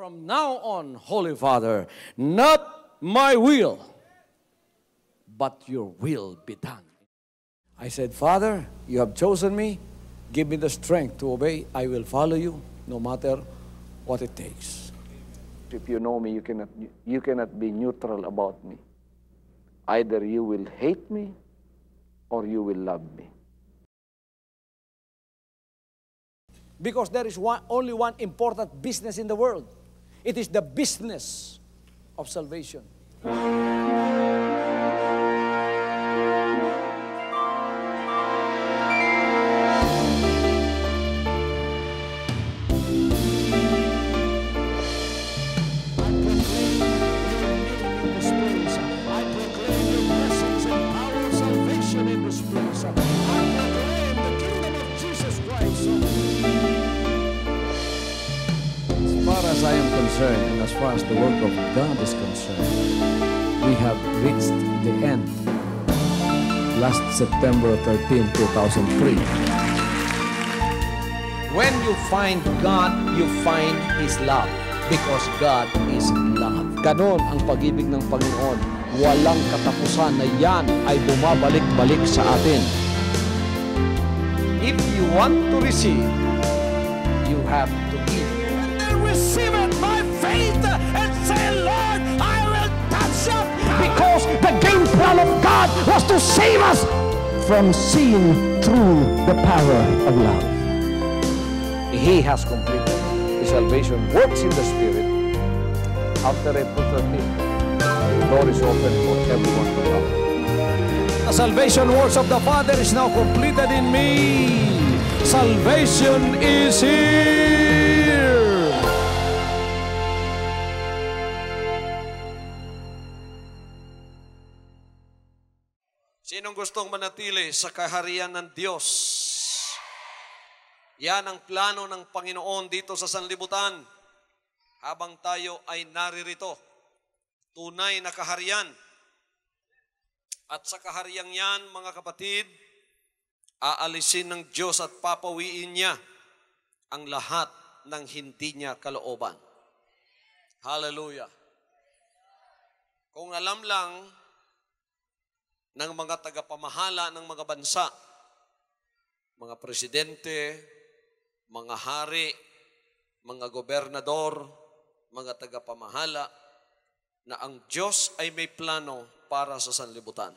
From now on, Holy Father, not my will, but your will be done. I said, Father, you have chosen me. Give me the strength to obey. I will follow you no matter what it takes. If you know me, you cannot, you cannot be neutral about me. Either you will hate me or you will love me. Because there is one, only one important business in the world It is the business of salvation. September 13, 2003. When you find God, you find His love because God is love. Ganon ang pag-ibig ng Panginoon. Walang katapusan na yan ay bumabalik-balik sa atin. If you want to receive, you have to give. I receive it by faith and say, Lord, I will touch up. Because the game plan of God was to save us from seeing through the power of love. He has completed the salvation, works in the Spirit. After April 13th, the door is open for everyone to come. The salvation works of the Father is now completed in me. Salvation is here. Sinong gustong manatili sa kaharian ng Diyos? Yan ang plano ng Panginoon dito sa sanlibutan habang tayo ay naririto. Tunay na kaharian. At sa kahariang yan, mga kapatid, aalisin ng Diyos at papawiin niya ang lahat ng hindi niya kalooban. Hallelujah. Kung alam lang ng mga tagapamahala ng mga bansa, mga presidente, mga hari, mga gobernador, mga tagapamahala, na ang Diyos ay may plano para sa sanlibutan.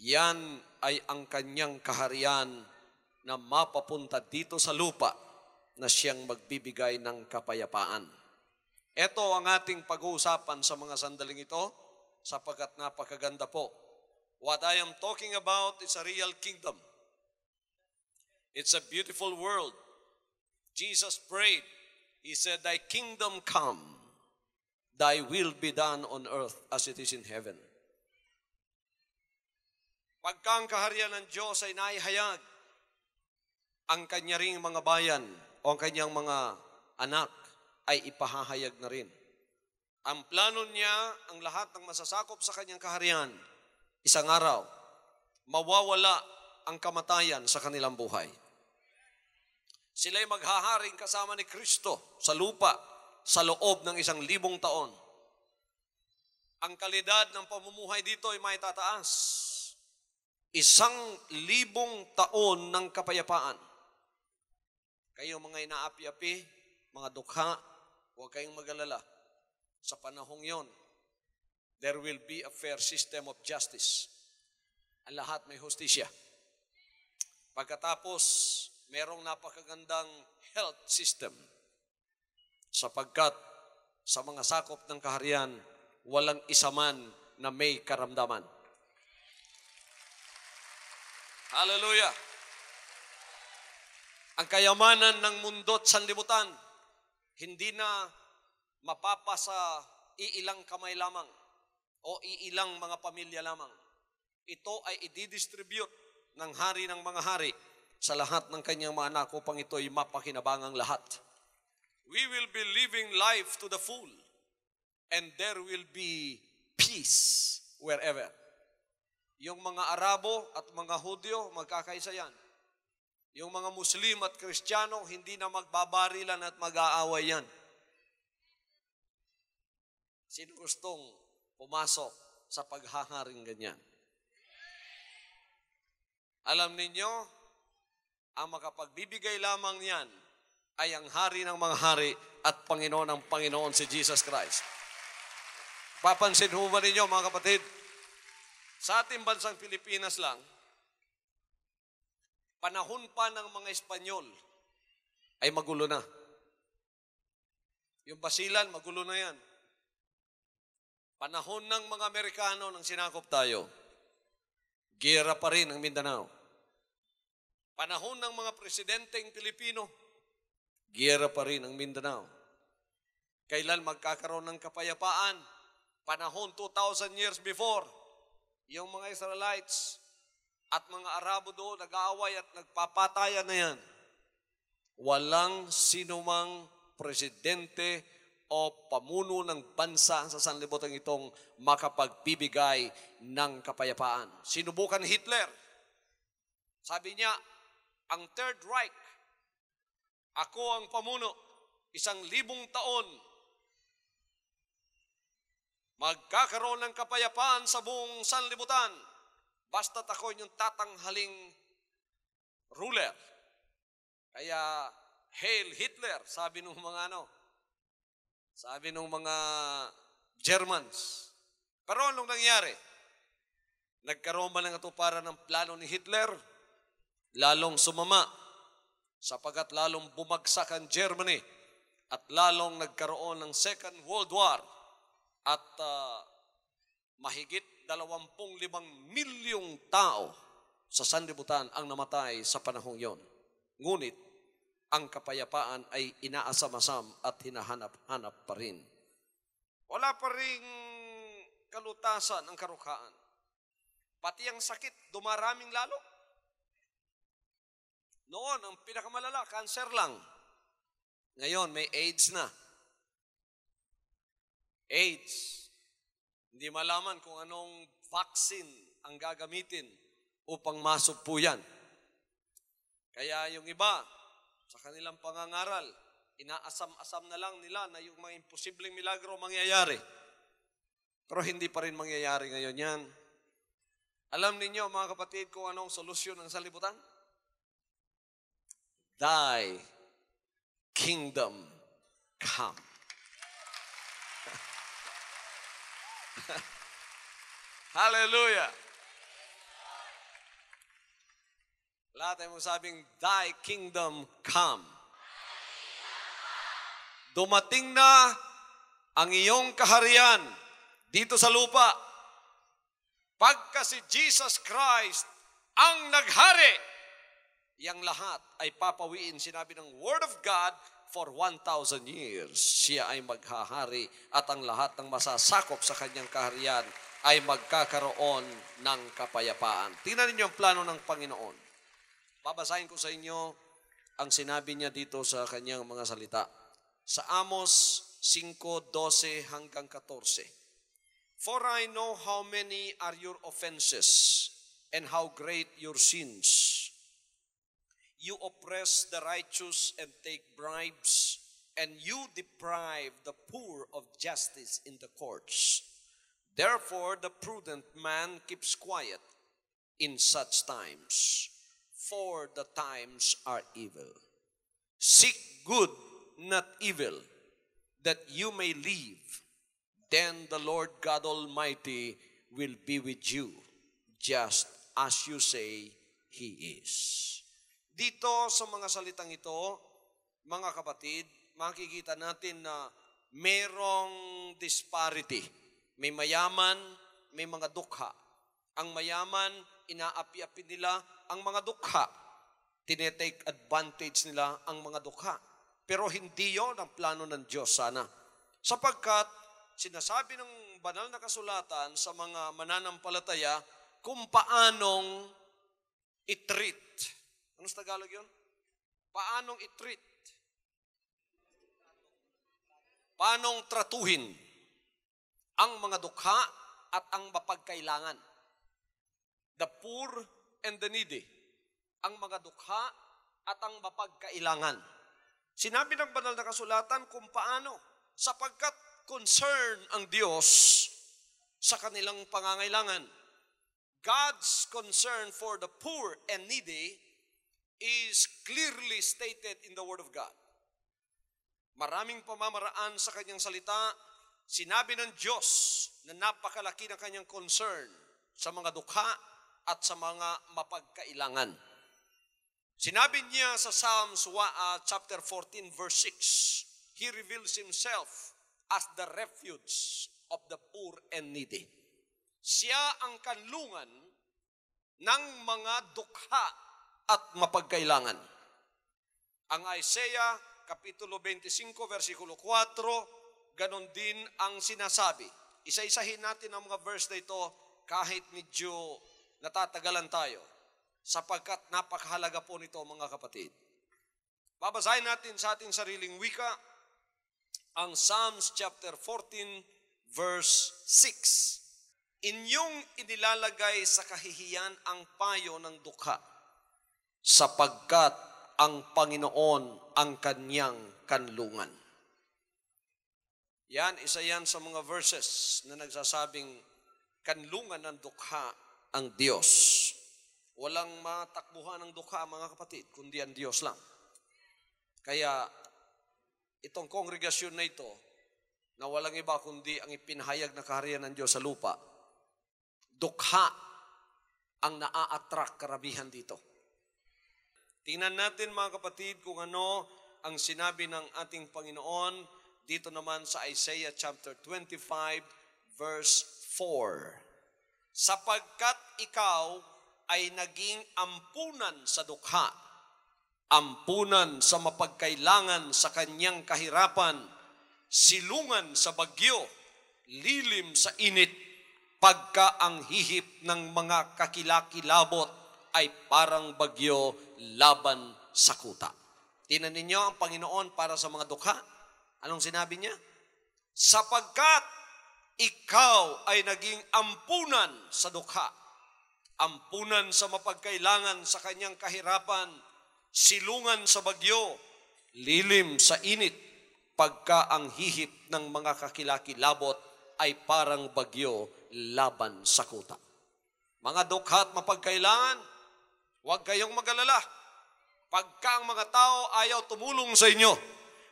Yan ay ang kanyang kaharian na mapapunta dito sa lupa na siyang magbibigay ng kapayapaan. Ito ang ating pag-uusapan sa mga sandaling ito sapagkat napakaganda po What I am talking about is a real kingdom. It's a beautiful world. Jesus prayed. He said, Thy kingdom come, thy will be done on earth as it is in heaven. Pagka ang kaharian ng Diyos ay naihayag ang kanya ring mga bayan o ang kanyang mga anak ay ipahahayag na rin. Ang plano niya, ang lahat ng masasakop sa kanyang kaharian isang araw, mawawala ang kamatayan sa kanilang buhay. Sila'y maghaharing kasama ni Kristo sa lupa sa loob ng isang libong taon. Ang kalidad ng pamumuhay dito ay may tataas. Isang libong taon ng kapayapaan. Kayo mga inaapi-api, mga dukha, huwag kayong magalala. Sa panahong yon, there will be a fair system of justice. Ang lahat may hustisya. Pagkatapos, merong napakagandang health system sapagkat sa mga sakop ng kaharian, walang isa man na may karamdaman. Hallelujah! Ang kayamanan ng mundo't sanlibutan, hindi na mapapa sa iilang kamay lamang o iilang mga pamilya lamang. Ito ay ididistribute ng hari ng mga hari sa lahat ng kanyang mga anak upang ito ay mapakinabangang lahat. We will be living life to the full and there will be peace wherever. Yung mga Arabo at mga Hudyo, magkakaisa yan. Yung mga Muslim at Kristiyano, hindi na magbabarilan at mag-aaway yan. Sino gustong pumasok sa paghaharing ganyan. Alam ninyo, ang makapagbibigay lamang niyan ay ang hari ng mga hari at Panginoon ng Panginoon si Jesus Christ. Papansin ho ba ninyo mga kapatid, sa ating bansang Pilipinas lang, panahon pa ng mga Espanyol ay magulo na. Yung Basilan, magulo na yan. Panahon ng mga Amerikano nang sinakop tayo. Gera pa rin ang Mindanao. Panahon ng mga presidenteng Pilipino, gera pa rin ang Mindanao. Kailan magkakaroon ng kapayapaan? Panahon 2,000 years before, yung mga Israelites at mga Arabo doon nag-aaway at nagpapatayan na yan. Walang sinumang presidente o pamuno ng bansa sa sanlibutan itong makapagbibigay ng kapayapaan. Sinubukan Hitler. Sabi niya, ang Third Reich, ako ang pamuno, isang libong taon, magkakaroon ng kapayapaan sa buong sanlibutan, basta't ako yung tatanghaling ruler. Kaya, Hail Hitler, sabi ng mga ano, sabi ng mga Germans. Pero anong nangyari? Nagkaroon ba ng atuparan ng plano ni Hitler? Lalong sumama sapagat lalong bumagsak ang Germany at lalong nagkaroon ng Second World War at uh, mahigit 25 milyong tao sa sanlibutan ang namatay sa panahong yon. Ngunit ang kapayapaan ay inaasam-asam at hinahanap-hanap pa rin. Wala pa rin kalutasan ang karukhaan. Pati ang sakit, dumaraming lalo. Noon, ang pinakamalala, cancer lang. Ngayon, may AIDS na. AIDS. Hindi malaman kung anong vaccine ang gagamitin upang masok Kaya yung iba, sa kanilang pangangaral. Inaasam-asam na lang nila na yung mga imposibleng milagro mangyayari. Pero hindi pa rin mangyayari ngayon yan. Alam ninyo mga kapatid kung anong solusyon ng salibutan? Thy kingdom come. Hallelujah. Lahat ay sabing, Thy kingdom come. Dumating na ang iyong kaharian dito sa lupa. Pagka si Jesus Christ ang naghari, yang lahat ay papawiin, sinabi ng Word of God, for 1,000 years. Siya ay maghahari at ang lahat ng masasakop sa kanyang kaharian ay magkakaroon ng kapayapaan. Tingnan ninyo ang plano ng Panginoon. Babasahin ko sa inyo ang sinabi niya dito sa kanyang mga salita. Sa Amos 5:12 hanggang 14. For I know how many are your offenses and how great your sins. You oppress the righteous and take bribes, and you deprive the poor of justice in the courts. Therefore, the prudent man keeps quiet in such times for the times are evil. Seek good, not evil, that you may live. Then the Lord God Almighty will be with you, just as you say He is. Dito sa mga salitang ito, mga kapatid, makikita natin na merong disparity. May mayaman, may mga dukha. Ang mayaman, inaapi-api nila ang mga dukha. Tinetake advantage nila ang mga dukha. Pero hindi yon ang plano ng Diyos sana. Sapagkat sinasabi ng banal na kasulatan sa mga mananampalataya kung paanong itreat. Ano sa Tagalog yun? Paanong itreat? Paanong tratuhin ang mga dukha at ang mapagkailangan. The poor and the needy, ang mga dukha at ang mapagkailangan. Sinabi ng banal na kasulatan kung paano, sapagkat concern ang Diyos sa kanilang pangangailangan. God's concern for the poor and needy is clearly stated in the Word of God. Maraming pamamaraan sa kanyang salita, sinabi ng Diyos na napakalaki ng kanyang concern sa mga dukha at sa mga mapagkailangan. Sinabi niya sa Psalms uh, chapter 14 verse 6, He reveals Himself as the refuge of the poor and needy. Siya ang kanlungan ng mga dukha at mapagkailangan. Ang Isaiah Kapitulo 25, versikulo 4, ganon din ang sinasabi. Isa-isahin natin ang mga verse na ito kahit medyo natatagalan tayo sapagkat napakahalaga po nito mga kapatid. Babasahin natin sa ating sariling wika ang Psalms chapter 14 verse 6. Inyong inilalagay sa kahihiyan ang payo ng dukha sapagkat ang Panginoon ang kanyang kanlungan. Yan, isa yan sa mga verses na nagsasabing kanlungan ng dukha ang Diyos. Walang matakbuhan ng dukha mga kapatid, kundi ang Diyos lang. Kaya itong kongregasyon na ito, na walang iba kundi ang ipinahayag na kaharian ng Diyos sa lupa, dukha ang naa-attract karabihan dito. Tingnan natin mga kapatid kung ano ang sinabi ng ating Panginoon dito naman sa Isaiah chapter 25 verse 4 sapagkat ikaw ay naging ampunan sa dukha, ampunan sa mapagkailangan sa kanyang kahirapan, silungan sa bagyo, lilim sa init, pagka ang hihip ng mga kakilakilabot ay parang bagyo laban sa kuta. Tinan ninyo ang Panginoon para sa mga dukha. Anong sinabi niya? Sapagkat ikaw ay naging ampunan sa dukha, ampunan sa mapagkailangan sa kanyang kahirapan, silungan sa bagyo, lilim sa init, pagka ang hihip ng mga kakilakilabot ay parang bagyo laban sa kuta. Mga dukha at mapagkailangan, huwag kayong magalala. Pagka ang mga tao ayaw tumulong sa inyo,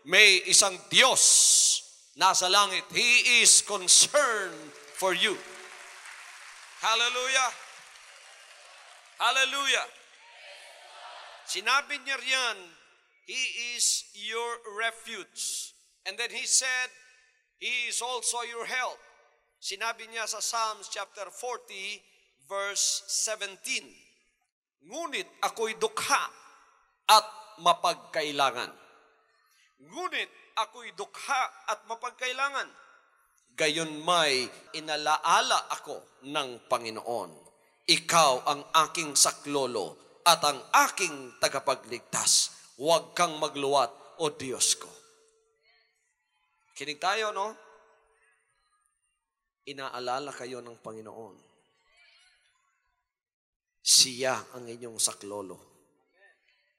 may isang Diyos nasa langit. He is concerned for you. Hallelujah! Hallelujah! Sinabi niya riyan, He is your refuge. And then he said, He is also your help. Sinabi niya sa Psalms chapter 40, verse 17, Ngunit ako'y dukha at mapagkailangan. Ngunit ako'y dukha at mapagkailangan. Gayon may inalaala ako ng Panginoon. Ikaw ang aking saklolo at ang aking tagapagligtas. Huwag kang magluwat o Diyos ko. Kinig tayo, no? Inaalala kayo ng Panginoon. Siya ang inyong saklolo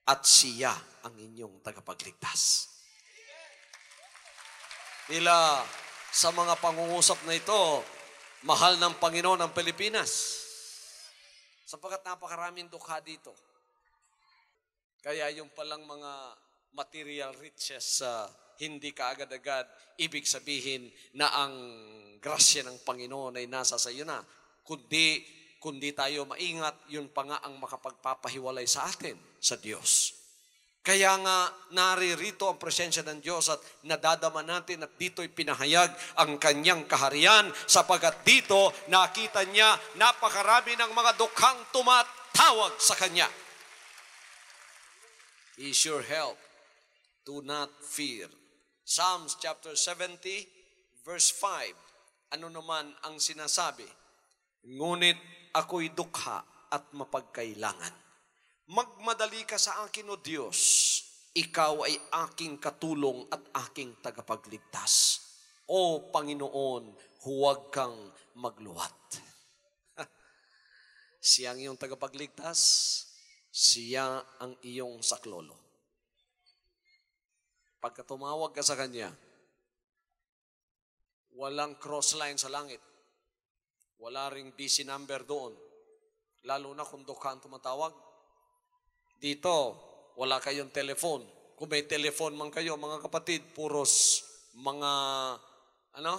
at siya ang inyong tagapagligtas. Ila sa mga pangungusap na ito, mahal ng Panginoon ang Pilipinas. Sapagat napakaraming dukha dito. Kaya yung palang mga material riches sa uh, hindi kaagad-agad ibig sabihin na ang grasya ng Panginoon ay nasa sa iyo na. Kundi, kundi tayo maingat, yun pa nga ang makapagpapahiwalay sa atin, sa Diyos. Kaya nga naririto ang presensya ng Diyos at nadadama natin at dito'y pinahayag ang kanyang kaharian sapagat dito nakita niya napakarami ng mga dukhang tumatawag sa kanya. is your help. Do not fear. Psalms chapter 70 verse 5. Ano naman ang sinasabi? Ngunit ako'y dukha at mapagkailangan. Magmadali ka sa akin, O Diyos. Ikaw ay aking katulong at aking tagapagligtas. O Panginoon, huwag kang magluwat. siya ang iyong tagapagligtas, siya ang iyong saklolo. Pagka tumawag ka sa Kanya, walang cross line sa langit. Wala ring busy number doon. Lalo na kung doon ka ang tumatawag, dito, wala kayong telephone. Kung may telephone man kayo, mga kapatid, puros mga, ano?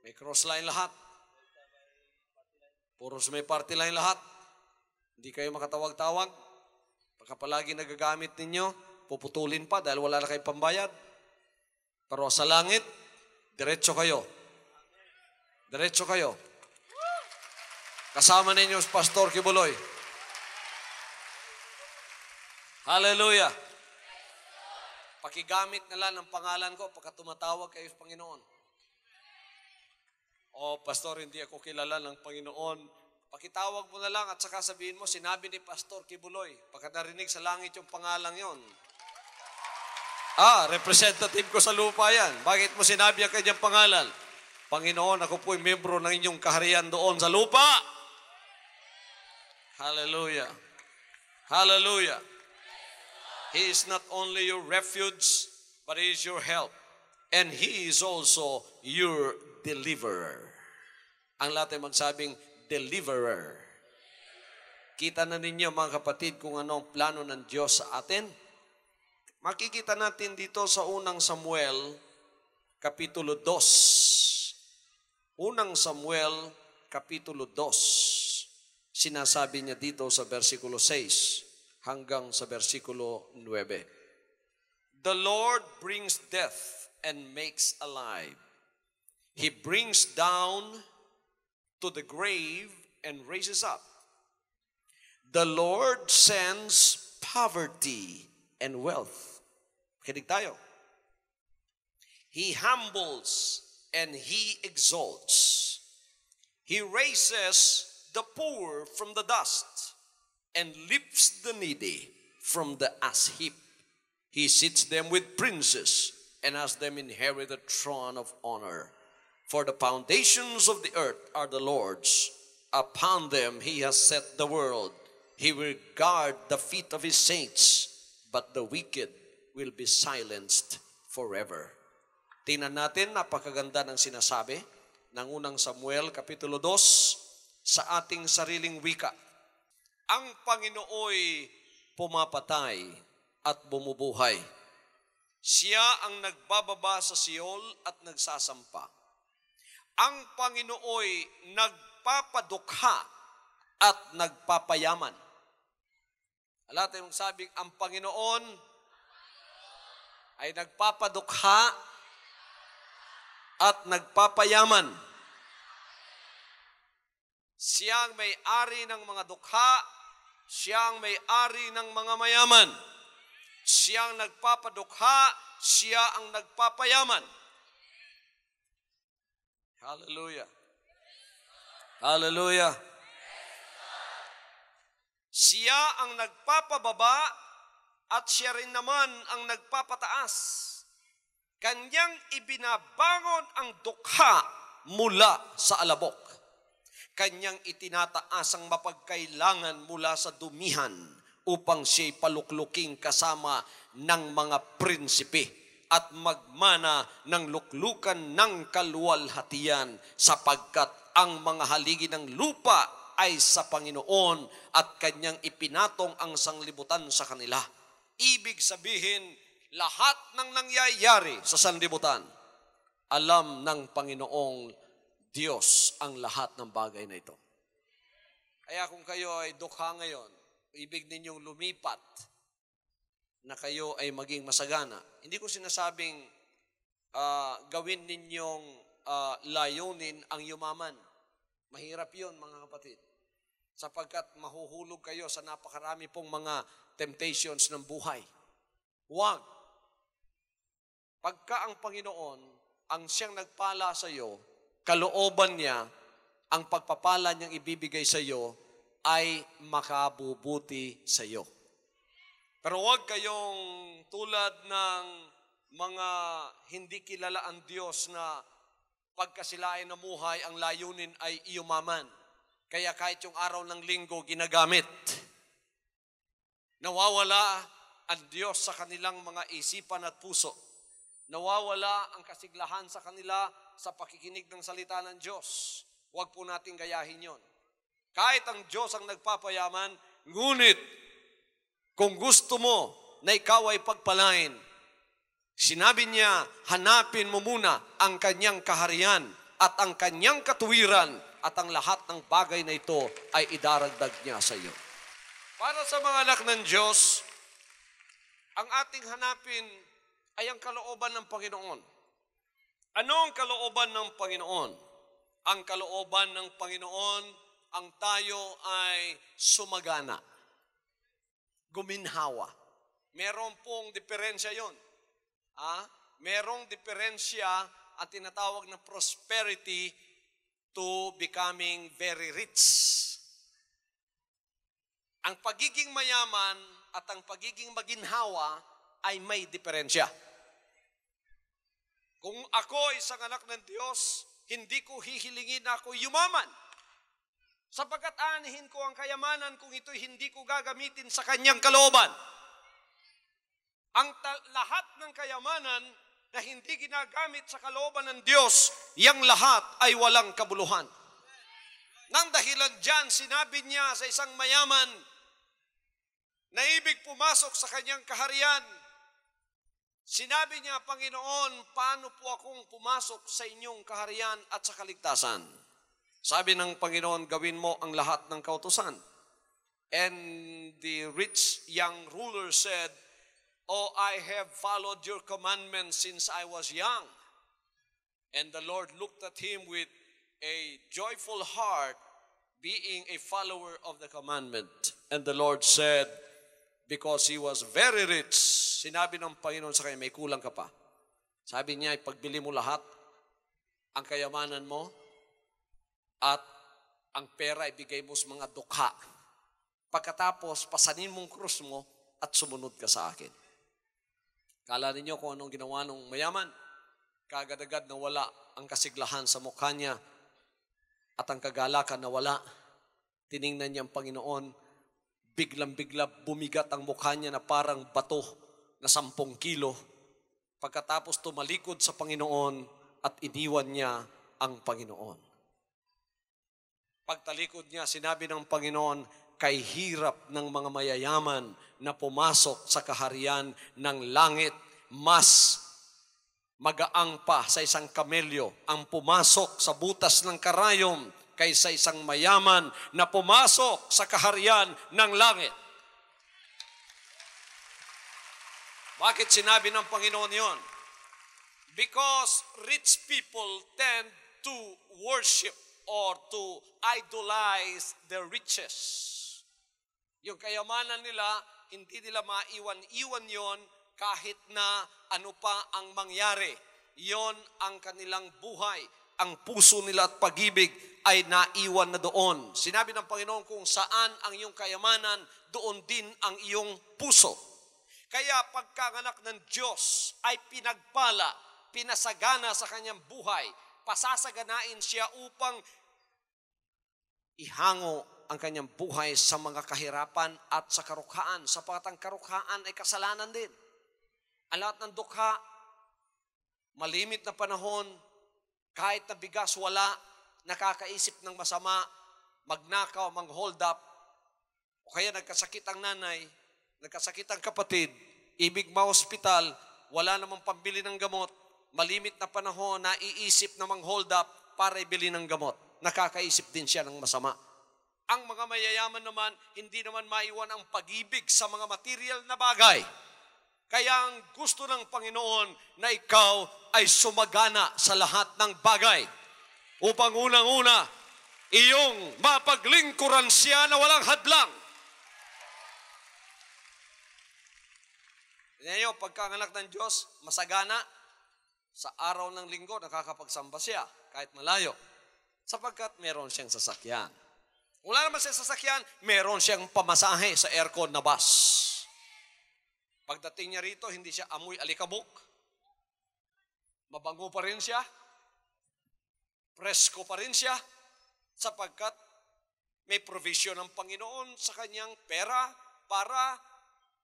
May cross line lahat. Puros may party line lahat. Hindi kayo makatawag-tawag. Pagka palagi nagagamit ninyo, puputulin pa dahil wala na kayong pambayad. Pero sa langit, diretso kayo. Diretso kayo. Kasama ninyo si Pastor Kibuloy. Hallelujah. Pakigamit na lang ang pangalan ko pagka tumatawag kayo sa Panginoon. O, oh, Pastor, hindi ako kilala ng Panginoon. Pakitawag mo na lang at saka sabihin mo, sinabi ni Pastor Kibuloy, pagka narinig sa langit yung pangalan yon. Ah, representative ko sa lupa yan. Bakit mo sinabi ang kanyang pangalan? Panginoon, ako po'y membro ng inyong kaharian doon sa lupa. Hallelujah. Hallelujah. He is not only your refuge, but He is your help. And He is also your deliverer. Ang lahat ay magsabing deliverer. Kita na ninyo mga kapatid kung anong plano ng Diyos sa atin. Makikita natin dito sa unang Samuel, Kapitulo 2. Unang Samuel, Kapitulo 2 sinasabi niya dito sa versikulo 6 hanggang sa versikulo 9. The Lord brings death and makes alive. He brings down to the grave and raises up. The Lord sends poverty and wealth. Kinig tayo. He humbles and He exalts. He raises the poor from the dust and lifts the needy from the ash heap. He sits them with princes and has them inherit a throne of honor. For the foundations of the earth are the Lord's. Upon them he has set the world. He will guard the feet of his saints, but the wicked will be silenced forever. Tingnan natin, napakaganda ng sinasabi ng unang Samuel, Kapitulo 2, sa ating sariling wika. Ang Panginooy pumapatay at bumubuhay. Siya ang nagbababa sa siyol at nagsasampa. Ang Panginooy nagpapadukha at nagpapayaman. Alam Alat yung sabi, ang Panginoon ay nagpapadukha at nagpapayaman. Siyang may-ari ng mga dukha, siyang may-ari ng mga mayaman. Siyang nagpapadukha, siya ang nagpapayaman. Hallelujah. Hallelujah. Siya ang nagpapababa at siya rin naman ang nagpapataas. Kanyang ibinabangon ang dukha mula sa alabok kanyang itinataas ang mapagkailangan mula sa dumihan upang siya'y paluklukin kasama ng mga prinsipe at magmana ng luklukan ng kaluwalhatian sapagkat ang mga haligi ng lupa ay sa Panginoon at kanyang ipinatong ang sanglibutan sa kanila. Ibig sabihin, lahat ng nangyayari sa sanlibutan, alam ng Panginoong Diyos ang lahat ng bagay na ito. Kaya kung kayo ay dukha ngayon, ibig ninyong lumipat na kayo ay maging masagana. Hindi ko sinasabing uh, gawin ninyong uh, layunin ang yumaman. Mahirap yon mga kapatid. Sapagkat mahuhulog kayo sa napakarami pong mga temptations ng buhay. Huwag. Pagka ang Panginoon ang siyang nagpala sa iyo, kalooban niya, ang pagpapala niyang ibibigay sa iyo ay makabubuti sa iyo. Pero huwag kayong tulad ng mga hindi kilala ang Diyos na pagkasilain na muhay, ang layunin ay iyumaman. Kaya kahit yung araw ng linggo, ginagamit. Nawawala ang Diyos sa kanilang mga isipan at puso. Nawawala ang kasiglahan sa kanila sa pakikinig ng salita ng Diyos. Huwag po natin gayahin yon. Kahit ang Diyos ang nagpapayaman, ngunit kung gusto mo na ikaw ay pagpalain, sinabi niya, hanapin mo muna ang kanyang kaharian at ang kanyang katuwiran at ang lahat ng bagay na ito ay idaragdag niya sa iyo. Para sa mga anak ng Diyos, ang ating hanapin ay ang kalooban ng Panginoon. Anong kalooban ng Panginoon? Ang kalooban ng Panginoon, ang tayo ay sumagana, guminhawa. Meron pong diferensya yon. Ah? Merong diferensya at tinatawag na prosperity to becoming very rich. Ang pagiging mayaman at ang pagiging maginhawa ay may diferensya. Kung ako isang anak ng Diyos, hindi ko hihilingin na ako yumaman. Sapagkat anihin ko ang kayamanan kung ito hindi ko gagamitin sa kanyang kalooban. Ang ta- lahat ng kayamanan na hindi ginagamit sa kalooban ng Diyos, yang lahat ay walang kabuluhan. Nang dahilan dyan, sinabi niya sa isang mayaman na ibig pumasok sa kanyang kaharian, Sinabi niya, Panginoon, paano po akong pumasok sa inyong kaharian at sa kaligtasan? Sabi ng Panginoon, gawin mo ang lahat ng kautosan. And the rich young ruler said, Oh, I have followed your commandments since I was young. And the Lord looked at him with a joyful heart, being a follower of the commandment. And the Lord said, Because he was very rich, Sinabi ng Panginoon sa kanya, may kulang ka pa. Sabi niya, ipagbili mo lahat ang kayamanan mo at ang pera ibigay mo sa mga dukha. Pagkatapos, pasanin mong krus mo at sumunod ka sa akin. Kala ninyo kung anong ginawa ng mayaman. kagad na wala ang kasiglahan sa mukha niya at ang kagalakan nawala. Tiningnan niya ang Panginoon. Biglang-bigla bumigat ang mukha niya na parang bato na sampung kilo. Pagkatapos tumalikod sa Panginoon at iniwan niya ang Panginoon. Pagtalikod niya, sinabi ng Panginoon, kay hirap ng mga mayayaman na pumasok sa kaharian ng langit, mas magaang pa sa isang kamelyo ang pumasok sa butas ng karayom kaysa isang mayaman na pumasok sa kaharian ng langit. Bakit sinabi ng Panginoon yon? Because rich people tend to worship or to idolize their riches. Yung kayamanan nila, hindi nila maiwan-iwan yon kahit na ano pa ang mangyari. Yon ang kanilang buhay. Ang puso nila at pag-ibig ay naiwan na doon. Sinabi ng Panginoon kung saan ang iyong kayamanan, doon din ang iyong puso. Kaya pagkanganak ng Diyos ay pinagpala, pinasagana sa kanyang buhay, pasasaganain siya upang ihango ang kanyang buhay sa mga kahirapan at sa karukhaan, sapagat ang karukhaan ay kasalanan din. Ang lahat ng dukha, malimit na panahon, kahit na bigas wala, nakakaisip ng masama, magnakaw, mang hold up, o kaya nagkasakit ang nanay, nagkasakit ang kapatid, ibig ma-hospital, wala namang pambili ng gamot, malimit na panahon, naiisip na mang hold up para ibili ng gamot. Nakakaisip din siya ng masama. Ang mga mayayaman naman, hindi naman maiwan ang pag-ibig sa mga material na bagay. Kaya ang gusto ng Panginoon na ikaw ay sumagana sa lahat ng bagay. Upang unang-una, iyong mapaglingkuran siya na walang hadlang Tignan nyo, pagkanganak ng Diyos, masagana. Sa araw ng linggo, nakakapagsamba siya, kahit malayo. Sapagkat meron siyang sasakyan. Wala naman siya sasakyan, meron siyang pamasahe sa aircon na bus. Pagdating niya rito, hindi siya amoy alikabok. Mabango pa rin siya. Presko pa rin siya. Sapagkat may provision ng Panginoon sa kanyang pera para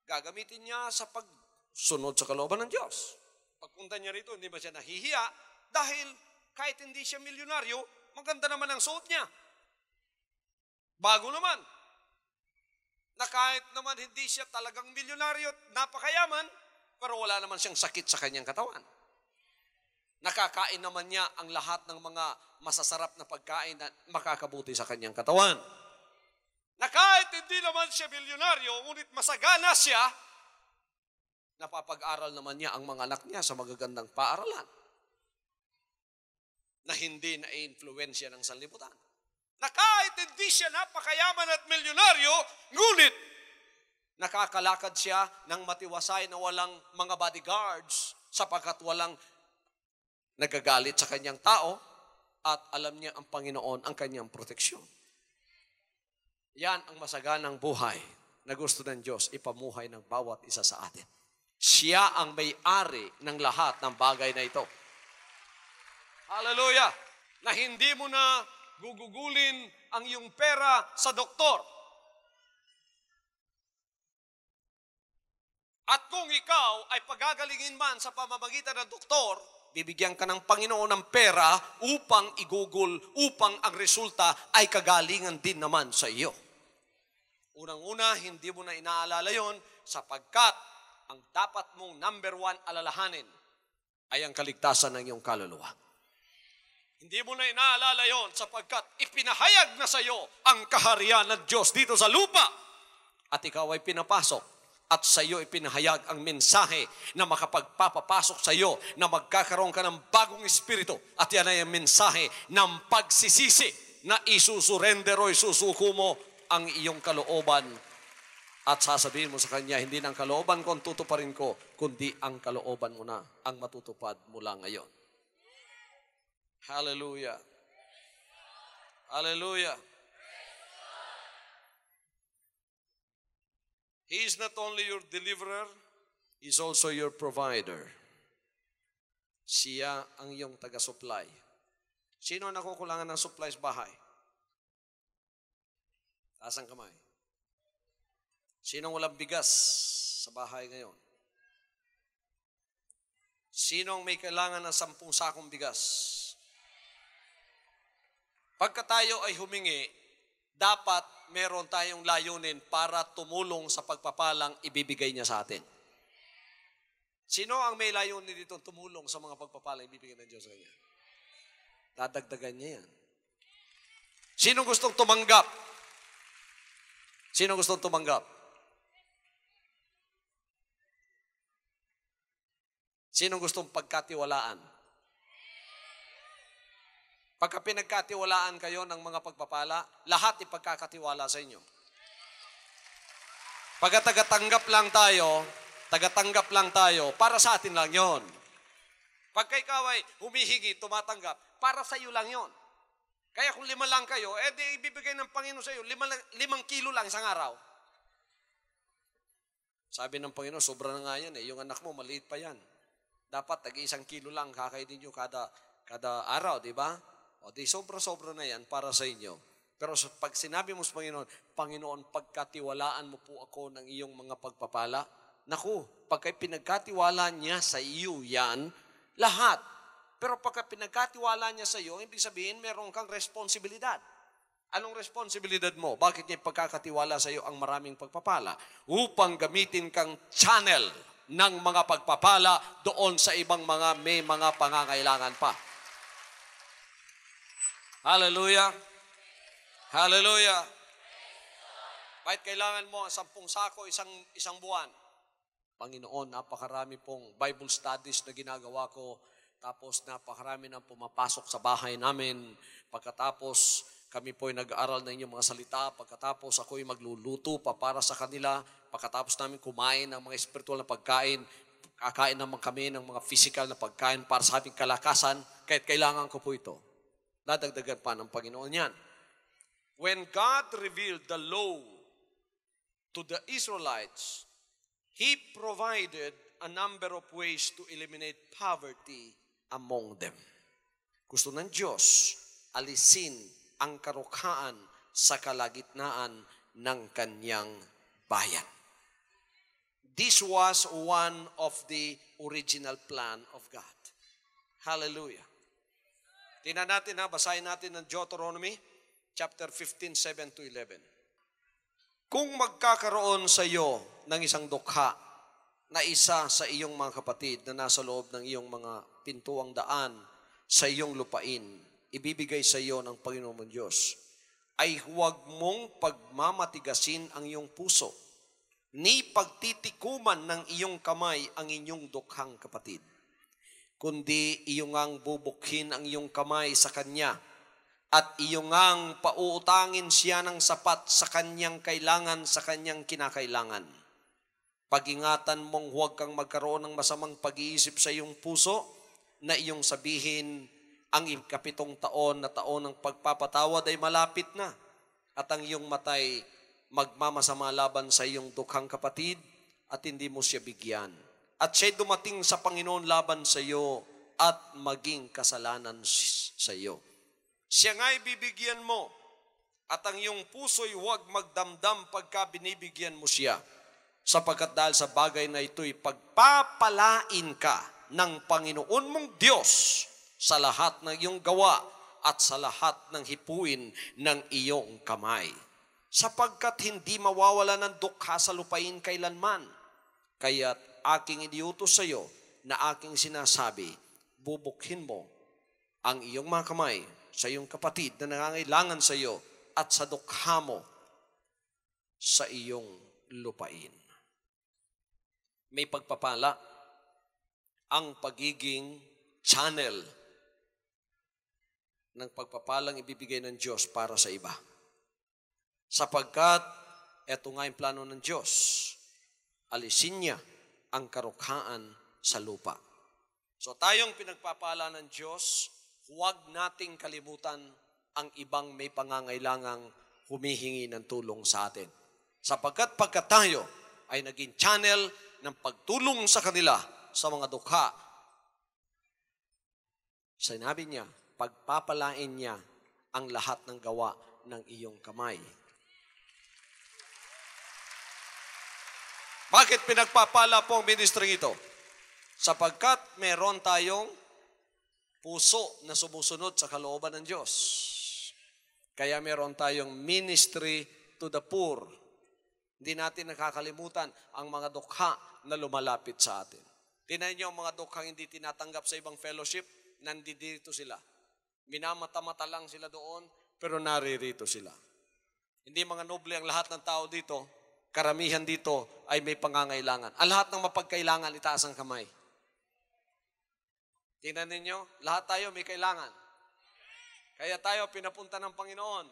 gagamitin niya sa pag sunod sa kalooban ng Diyos. Pagpunta niya rito, hindi ba siya nahihiya? Dahil kahit hindi siya milyonaryo, maganda naman ang suot niya. Bago naman. Na kahit naman hindi siya talagang milyonaryo napakayaman, pero wala naman siyang sakit sa kanyang katawan. Nakakain naman niya ang lahat ng mga masasarap na pagkain na makakabuti sa kanyang katawan. Na kahit hindi naman siya milyonaryo, ngunit masagana siya, napapag-aral naman niya ang mga anak niya sa magagandang paaralan na hindi na influensya ng sanlibutan. Na kahit hindi siya napakayaman at milyonaryo, ngunit nakakalakad siya ng matiwasay na walang mga bodyguards sapagkat walang nagagalit sa kanyang tao at alam niya ang Panginoon ang kanyang proteksyon. Yan ang masaganang buhay na gusto ng Diyos ipamuhay ng bawat isa sa atin. Siya ang may-ari ng lahat ng bagay na ito. Hallelujah! Na hindi mo na gugugulin ang iyong pera sa doktor. At kung ikaw ay pagagalingin man sa pamamagitan ng doktor, bibigyan ka ng Panginoon ng pera upang igugol, upang ang resulta ay kagalingan din naman sa iyo. Unang-una, hindi mo na inaalala yon sapagkat ang dapat mong number one alalahanin ay ang kaligtasan ng iyong kaluluwa. Hindi mo na inaalala yon sapagkat ipinahayag na sa iyo ang kaharian ng Diyos dito sa lupa at ikaw ay pinapasok at sa iyo ipinahayag ang mensahe na makapagpapapasok sa iyo na magkakaroon ka ng bagong espiritu at yan ay ang mensahe ng pagsisisi na isusurrender o isusuko mo ang iyong kalooban at sasabihin mo sa kanya, hindi ng kalooban ko ang tutuparin ko, kundi ang kalooban mo na ang matutupad mula ngayon. Hallelujah. Hallelujah. He is not only your deliverer, He's also your provider. Siya ang iyong taga-supply. Sino ang nakukulangan ng supplies bahay? Taas ang kamay. Sinong walang bigas sa bahay ngayon? Sinong may kailangan ng sampung sakong bigas? Pagka tayo ay humingi, dapat meron tayong layunin para tumulong sa pagpapalang ibibigay niya sa atin. Sino ang may layunin dito tumulong sa mga pagpapalang ibibigay ng Diyos sa kanya? Dadagdagan niya yan. Sino gustong tumanggap? Sino gustong tumanggap? Sinong gustong pagkatiwalaan? Pagka pinagkatiwalaan kayo ng mga pagpapala, lahat ipagkakatiwala sa inyo. Pagka tagatanggap lang tayo, tagatanggap lang tayo, para sa atin lang yon. Pagka ikaw ay humihingi, tumatanggap, para sa iyo lang yon. Kaya kung lima lang kayo, eh ibibigay ng Panginoon sa iyo, lima, limang kilo lang isang araw. Sabi ng Panginoon, sobra na nga yan eh, yung anak mo, maliit pa yan. Dapat tag-isang kilo lang kakainin nyo kada, kada araw, di ba? O di sobra-sobra na yan para sa inyo. Pero sa pag sinabi mo sa Panginoon, Panginoon, pagkatiwalaan mo po ako ng iyong mga pagpapala, naku, pagka pinagkatiwala niya sa iyo yan, lahat. Pero pagka pinagkatiwala niya sa iyo, ibig sabihin meron kang responsibilidad. Anong responsibilidad mo? Bakit niya pagkakatiwala sa iyo ang maraming pagpapala? Upang gamitin kang channel ng mga pagpapala doon sa ibang mga may mga pangangailangan pa. Hallelujah! Hallelujah! Kahit kailangan mo ang sampung sako isang, isang buwan, Panginoon, napakarami pong Bible studies na ginagawa ko. Tapos napakarami nang pumapasok sa bahay namin. Pagkatapos, kami po ay nag-aaral na inyong mga salita. Pagkatapos ako ay magluluto pa para sa kanila. Pagkatapos namin kumain ng mga spiritual na pagkain, kakain naman kami ng mga physical na pagkain para sa aming kalakasan. Kahit kailangan ko po ito. Dadagdagan pa ng Panginoon yan. When God revealed the law to the Israelites, He provided a number of ways to eliminate poverty among them. Gusto ng Diyos alisin ang karukhaan sa kalagitnaan ng kanyang bayan. This was one of the original plan of God. Hallelujah. Tingnan natin ha, basahin natin ng Deuteronomy chapter 15, 7 to 11. Kung magkakaroon sa iyo ng isang dukha na isa sa iyong mga kapatid na nasa loob ng iyong mga pintuang daan sa iyong lupain, ibibigay sa iyo ng Panginoon mong Diyos, ay huwag mong pagmamatigasin ang iyong puso, ni pagtitikuman ng iyong kamay ang inyong dukhang kapatid, kundi iyong ang bubukhin ang iyong kamay sa kanya, at iyong ang pauutangin siya ng sapat sa kanyang kailangan, sa kanyang kinakailangan. Pag-ingatan mong huwag kang magkaroon ng masamang pag-iisip sa iyong puso na iyong sabihin, ang ikapitong taon na taon ng pagpapatawad ay malapit na at ang iyong matay magmamasama laban sa iyong dukhang kapatid at hindi mo siya bigyan. At siya'y dumating sa Panginoon laban sa iyo at maging kasalanan sa iyo. Siya nga'y bibigyan mo at ang iyong puso'y huwag magdamdam pagka binibigyan mo siya. Sapagkat dahil sa bagay na ito'y pagpapalain ka ng Panginoon mong Diyos sa lahat ng iyong gawa at sa lahat ng hipuin ng iyong kamay. Sapagkat hindi mawawala ng dukha sa lupain kailanman. Kaya't aking iniutos sa iyo na aking sinasabi, bubukhin mo ang iyong mga kamay sa iyong kapatid na nangangailangan sa iyo at sa dukha mo sa iyong lupain. May pagpapala ang pagiging channel ng pagpapalang ibibigay ng Diyos para sa iba. Sapagkat, eto nga yung plano ng Diyos. Alisin niya ang karukhaan sa lupa. So tayong pinagpapala ng Diyos, huwag nating kalimutan ang ibang may pangangailangang humihingi ng tulong sa atin. Sapagkat pagka tayo ay naging channel ng pagtulong sa kanila sa mga dukha, sinabi niya, pagpapalain niya ang lahat ng gawa ng iyong kamay. Bakit pinagpapala po ang ministry ito? Sapagkat meron tayong puso na sumusunod sa kalooban ng Diyos. Kaya meron tayong ministry to the poor. Hindi natin nakakalimutan ang mga dukha na lumalapit sa atin. Tinan niyo ang mga dukhang hindi tinatanggap sa ibang fellowship, nandito sila. Minamata-mata lang sila doon, pero naririto sila. Hindi mga noble ang lahat ng tao dito, karamihan dito ay may pangangailangan. Ang lahat ng mapagkailangan, itaas ang kamay. Tingnan ninyo, lahat tayo may kailangan. Kaya tayo pinapunta ng Panginoon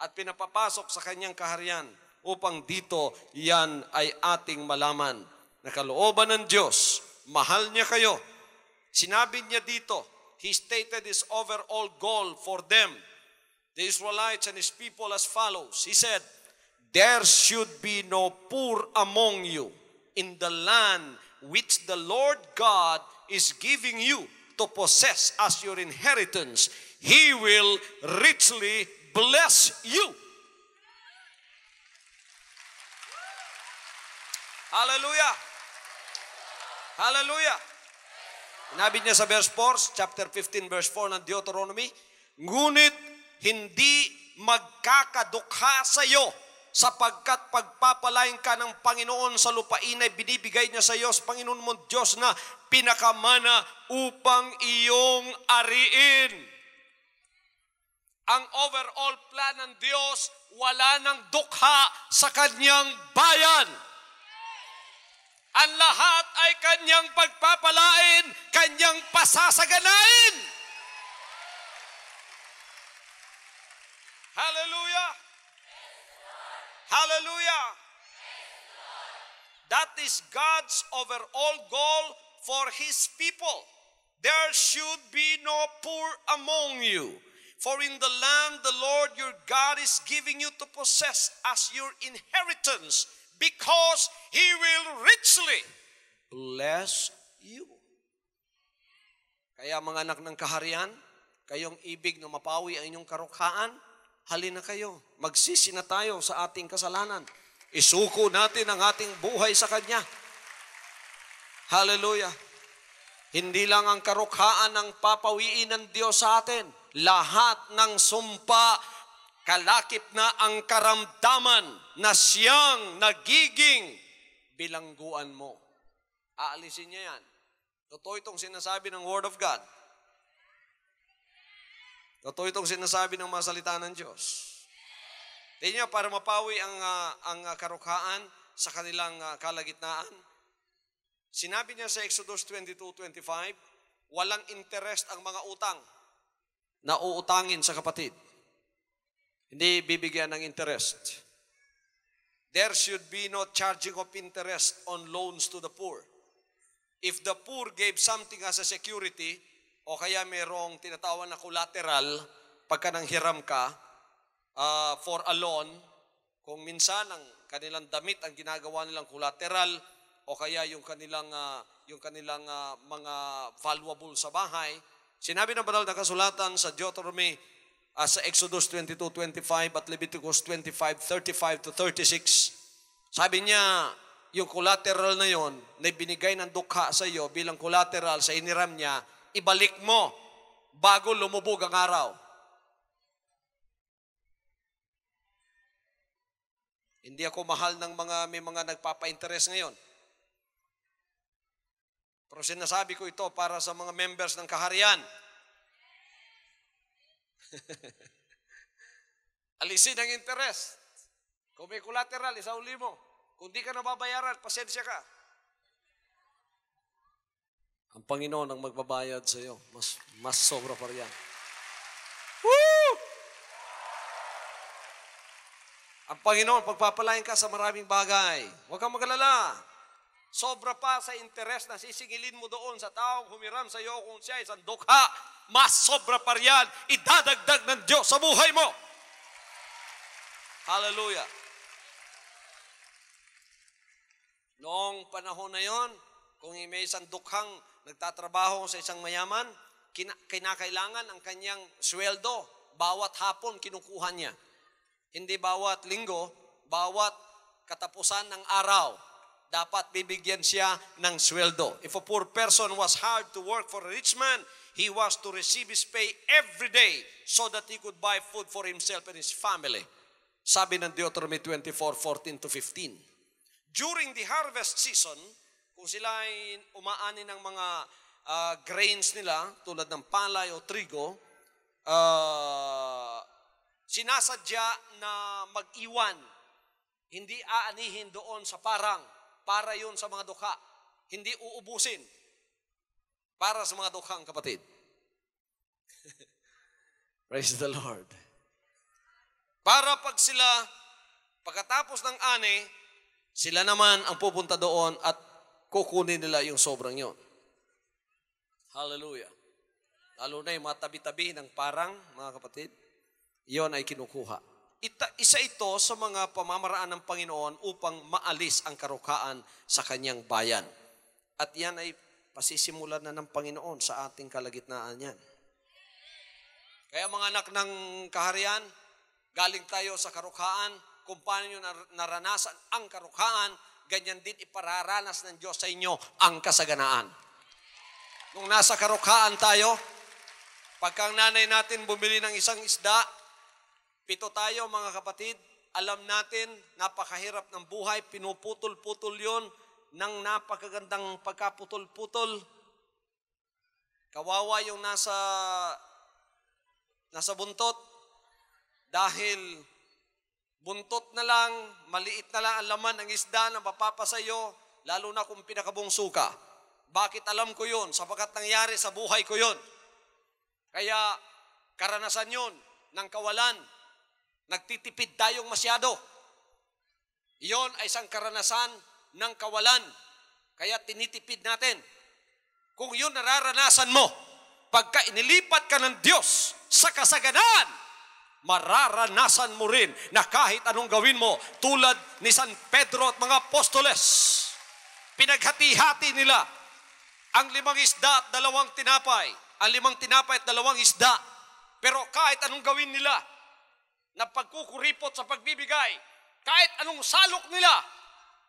at pinapapasok sa kanyang kaharian upang dito yan ay ating malaman na kalooban ng Diyos. Mahal niya kayo. Sinabi niya dito, he stated his overall goal for them, the Israelites and his people, as follows. He said, There should be no poor among you in the land which the Lord God is giving you to possess as your inheritance. He will richly bless you. Hallelujah. Hallelujah. Sinabi niya sa verse 4, chapter 15, verse 4 ng Deuteronomy, Ngunit hindi magkakadukha sa iyo sapagkat pagpapalain ka ng Panginoon sa lupain ay binibigay niya sa iyo sa Panginoon mong Diyos na pinakamana upang iyong ariin. Ang overall plan ng Diyos, wala ng dukha sa kanyang bayan. Ang lahat ay kanyang pagpapalain, kanyang pasasaganain. Hallelujah! Hallelujah! That is God's overall goal for His people. There should be no poor among you. For in the land the Lord your God is giving you to possess as your inheritance because he will richly bless you. Kaya mga anak ng kaharian, kayong ibig na mapawi ang inyong karukhaan, halina kayo. Magsisi na tayo sa ating kasalanan. Isuko natin ang ating buhay sa Kanya. Hallelujah. Hindi lang ang karukhaan ang papawiin ng Diyos sa atin. Lahat ng sumpa, kalakip na ang karamdaman na siyang nagiging bilangguan mo. Aalisin niya yan. Totoo itong sinasabi ng Word of God. Totoo itong sinasabi ng mga salita ng Diyos. Tingnan niya, para mapawi ang, uh, ang ah, karukhaan sa kanilang uh, kalagitnaan, sinabi niya sa Exodus 22:25, walang interest ang mga utang na uutangin sa kapatid. Hindi bibigyan ng interest. There should be no charging of interest on loans to the poor. If the poor gave something as a security, o kaya mayroong tinatawag na collateral, pagka hiram ka, uh, for a loan, kung minsan ang kanilang damit ang ginagawa nilang collateral, o kaya yung kanilang, uh, yung kanilang uh, mga valuable sa bahay, sinabi ng banal na kasulatan sa Deuteronomy uh, sa Exodus 22:25 at Leviticus 25:35 to 36. Sabi niya, yung collateral na yon na binigay ng dukha sa iyo bilang collateral sa iniram niya, ibalik mo bago lumubog ang araw. Hindi ako mahal ng mga may mga nagpapa-interest ngayon. Pero sinasabi ko ito para sa mga members ng kaharian. Alisin ang interest. Kung may collateral, isa ulimo. Kung di ka nababayaran, pasensya ka. Ang Panginoon ang magbabayad sa iyo. Mas, mas sobra pa riyan. Woo! Ang Panginoon, pagpapalain ka sa maraming bagay. Huwag kang magalala. Sobra pa sa interest na sisingilin mo doon sa taong humiram sa iyo kung siya ay sandukha sobra pa riyan, idadagdag ng Diyos sa buhay mo. Hallelujah. Noong panahon na yon, kung may isang dukhang nagtatrabaho sa isang mayaman, kinakailangan ang kanyang sweldo. Bawat hapon kinukuha niya. Hindi bawat linggo, bawat katapusan ng araw, dapat bibigyan siya ng sweldo. If a poor person was hard to work for a rich man, he was to receive his pay every day so that he could buy food for himself and his family. Sabi ng Deuteronomy 24, 14 to 15. During the harvest season, kung sila ay umaani ng mga uh, grains nila, tulad ng palay o trigo, uh, sinasadya na mag-iwan. Hindi aanihin doon sa parang. Para yun sa mga dukha. Hindi uubusin para sa mga dukhang kapatid. Praise the Lord. Para pag sila, pagkatapos ng ani, sila naman ang pupunta doon at kukunin nila yung sobrang yon. Hallelujah. Lalo na yung mga tabi-tabi ng parang, mga kapatid, yon ay kinukuha. Ita, isa ito sa mga pamamaraan ng Panginoon upang maalis ang karukaan sa kanyang bayan. At yan ay pasisimulan na ng Panginoon sa ating kalagitnaan niyan. Kaya mga anak ng kaharian, galing tayo sa karukhaan, kung paano nyo naranasan ang karukhaan, ganyan din ipararanas ng Diyos sa inyo ang kasaganaan. Nung nasa karukhaan tayo, pagkang nanay natin bumili ng isang isda, pito tayo mga kapatid, alam natin, napakahirap ng buhay, pinuputol-putol yon ng napakagandang pagkaputol-putol. Kawawa yung nasa nasa buntot dahil buntot na lang, maliit na lang ang laman ng isda na mapapasa iyo, lalo na kung pinakabungso ka. Bakit alam ko yun? Sapagat nangyari sa buhay ko yun. Kaya karanasan yun ng kawalan. Nagtitipid tayong masyado. Iyon ay isang karanasan ng kawalan. Kaya tinitipid natin. Kung yun nararanasan mo, pagka inilipat ka ng Diyos sa kasaganaan, mararanasan mo rin na kahit anong gawin mo, tulad ni San Pedro at mga apostoles, pinaghati-hati nila ang limang isda at dalawang tinapay, ang limang tinapay at dalawang isda. Pero kahit anong gawin nila, na pagkukuripot sa pagbibigay, kahit anong salok nila,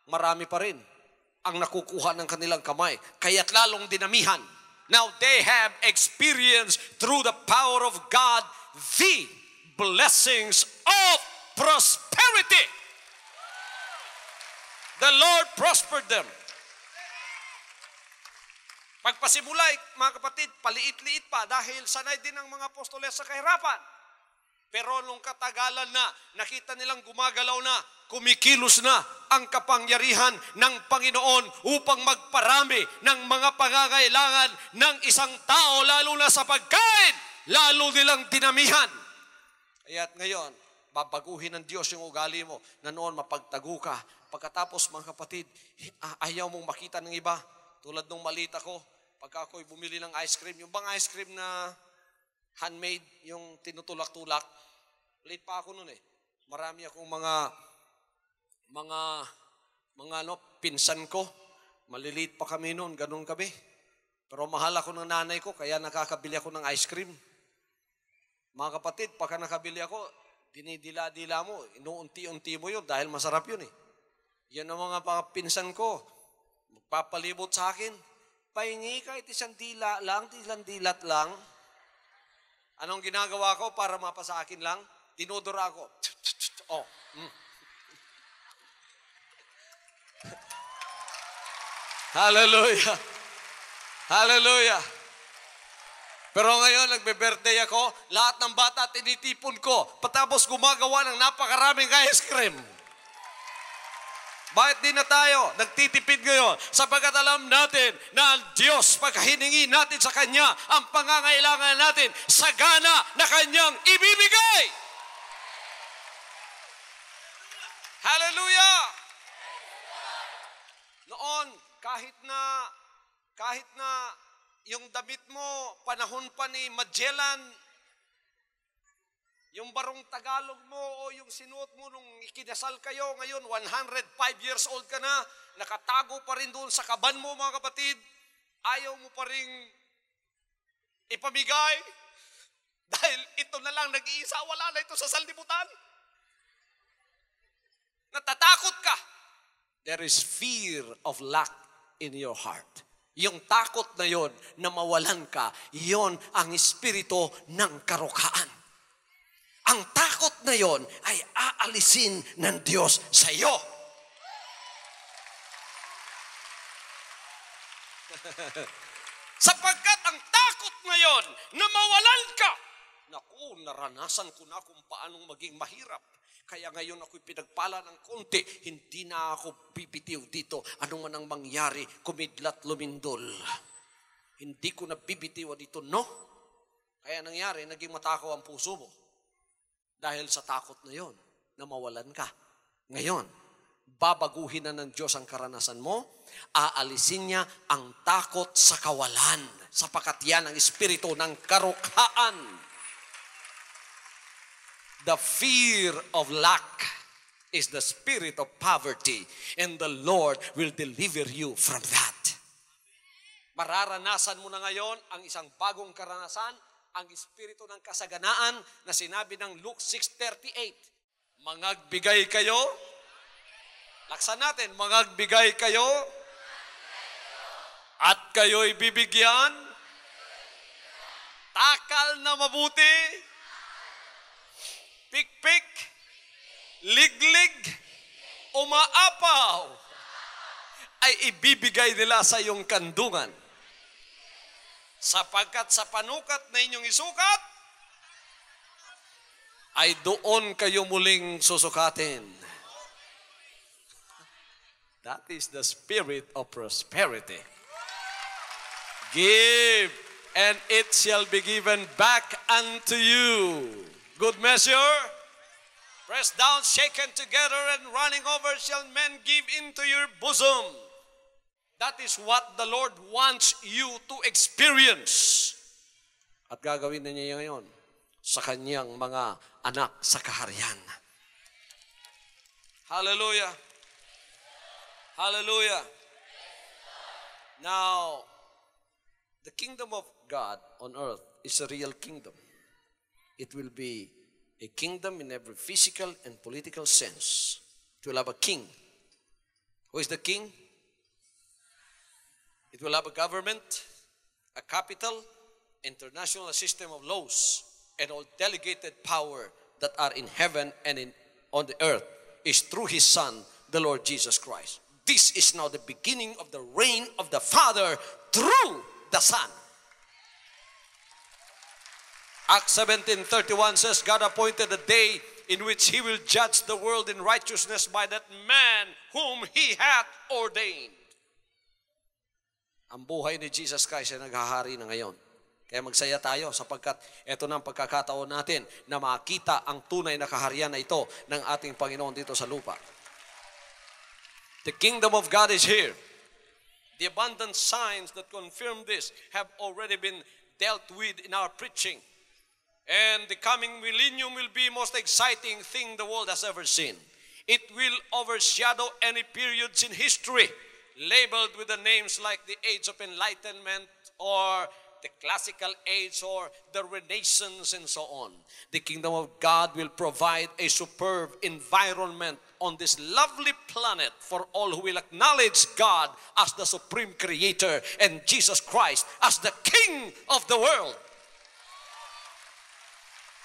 marami pa rin ang nakukuha ng kanilang kamay. Kaya't lalong dinamihan. Now they have experienced through the power of God the blessings of prosperity. The Lord prospered them. Pagpasimula, mga kapatid, paliit-liit pa dahil sanay din ang mga apostoles sa kahirapan. Pero nung katagalan na, nakita nilang gumagalaw na, kumikilos na ang kapangyarihan ng Panginoon upang magparami ng mga pangangailangan ng isang tao, lalo na sa pagkain, lalo nilang dinamihan. Kaya't ngayon, babaguhin ng Diyos yung ugali mo na noon mapagtago ka. Pagkatapos mga kapatid, ah, ayaw mong makita ng iba. Tulad nung malita ko, pagka ako'y bumili ng ice cream, yung bang ice cream na handmade, yung tinutulak-tulak, late pa ako noon eh. Marami akong mga mga mga ano, pinsan ko. Maliliit pa kami noon, ganun kami. Pero mahal ako ng nanay ko, kaya nakakabili ako ng ice cream. Mga kapatid, pagka nakabili ako, dinidila-dila mo, inuunti-unti mo yun dahil masarap yun eh. Yan ang mga pinsan ko. Magpapalibot sa akin. Paingi kahit isang dila lang, isang dilat lang. Anong ginagawa ko para mapasakin lang? Dinodora ako. Oh, mm. Hallelujah. Hallelujah. Pero ngayon, nagbe-birthday ako, lahat ng bata tinitipon ko, patapos gumagawa ng napakaraming ice cream. Bakit di na tayo nagtitipid ngayon? Sapagkat alam natin na ang Diyos, paghiningi natin sa Kanya, ang pangangailangan natin, sagana na Kanyang ibibigay. Hallelujah! Noon, kahit na kahit na yung damit mo panahon pa ni Magellan, yung barong Tagalog mo o yung sinuot mo nung ikinasal kayo ngayon, 105 years old ka na, nakatago pa rin doon sa kaban mo mga kapatid, ayaw mo pa rin ipamigay dahil ito na lang nag-iisa, wala na ito sa saldibutan. Natatakot ka. There is fear of lack in your heart. Yung takot na yon na mawalan ka, yon ang espiritu ng karukaan. Ang takot na yon ay aalisin ng Diyos sa iyo. Sapagkat ang takot na yon na mawalan ka, Naku, naranasan ko na kung paanong maging mahirap. Kaya ngayon ako'y pinagpala ng konti, hindi na ako bibitiw dito. Ano man ang mangyari, kumidlat lumindol. Hindi ko na bibitiwa dito, no? Kaya nangyari, naging matakaw ang puso mo. Dahil sa takot na yon, na mawalan ka. Ngayon, babaguhin na ng Diyos ang karanasan mo, aalisin niya ang takot sa kawalan, sapakat yan ang espiritu ng karukhaan. The fear of lack is the spirit of poverty and the Lord will deliver you from that. Mararanasan mo na ngayon ang isang bagong karanasan, ang espiritu ng kasaganaan na sinabi ng Luke 6.38. Mangagbigay kayo. Laksan natin, mangagbigay kayo. At kayo'y bibigyan. Takal na mabuti pikpik, liglig, umaapaw, ay ibibigay nila sa iyong kandungan. Sapagkat sa panukat na inyong isukat, ay doon kayo muling susukatin. That is the spirit of prosperity. Give, and it shall be given back unto you. Good measure. Pressed down, shaken together, and running over shall men give into your bosom. That is what the Lord wants you to experience. At gagawin na niya ngayon sa kanyang mga anak sa kaharian. Hallelujah. Hallelujah. Now, the kingdom of God on earth is a real kingdom. It will be a kingdom in every physical and political sense. It will have a king. Who is the king? It will have a government, a capital, international system of laws, and all delegated power that are in heaven and in, on the earth is through his son, the Lord Jesus Christ. This is now the beginning of the reign of the Father through the Son. Acts 17:31 says God appointed a day in which he will judge the world in righteousness by that man whom he hath ordained. Ang buhay ni Jesus Christ ay naghahari na ngayon. Kaya magsaya tayo sapagkat ito na ang pagkakataon natin na makita ang tunay na kaharian na ito ng ating Panginoon dito sa lupa. The kingdom of God is here. The abundant signs that confirm this have already been dealt with in our preaching. And the coming millennium will be most exciting thing the world has ever seen. It will overshadow any periods in history labeled with the names like the Age of Enlightenment or the classical age or the renaissance and so on. The kingdom of God will provide a superb environment on this lovely planet for all who will acknowledge God as the supreme creator and Jesus Christ as the king of the world.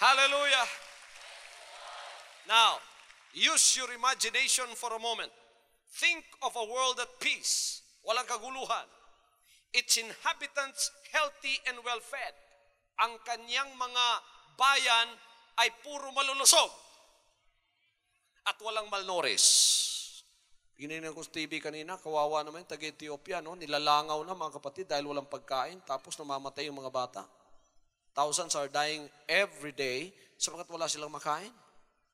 Hallelujah. Now, use your imagination for a moment. Think of a world at peace, walang kaguluhan. Its inhabitants healthy and well-fed. Ang kanyang mga bayan ay puro malulusog at walang malnoris. Ginignan ko sa TV kanina, kawawa naman yung taga-Ethiopia, no? nilalangaw na mga kapatid dahil walang pagkain, tapos namamatay yung mga bata. Thousands are dying every day sapagkat wala silang makain.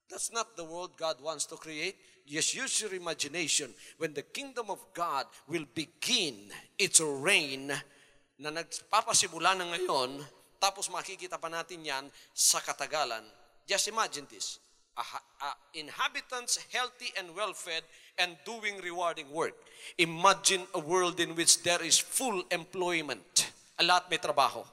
That's not the world God wants to create. Just use your imagination when the kingdom of God will begin its reign na nagpapasimula na ngayon, tapos makikita pa natin yan sa katagalan. Just imagine this. Uh, uh, inhabitants healthy and well-fed and doing rewarding work. Imagine a world in which there is full employment. A lot may trabaho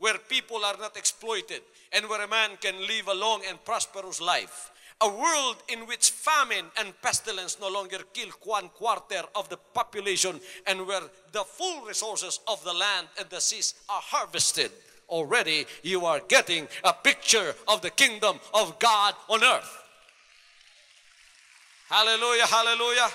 where people are not exploited and where a man can live a long and prosperous life. A world in which famine and pestilence no longer kill one quarter of the population and where the full resources of the land and the seas are harvested. Already you are getting a picture of the kingdom of God on earth. Hallelujah, hallelujah.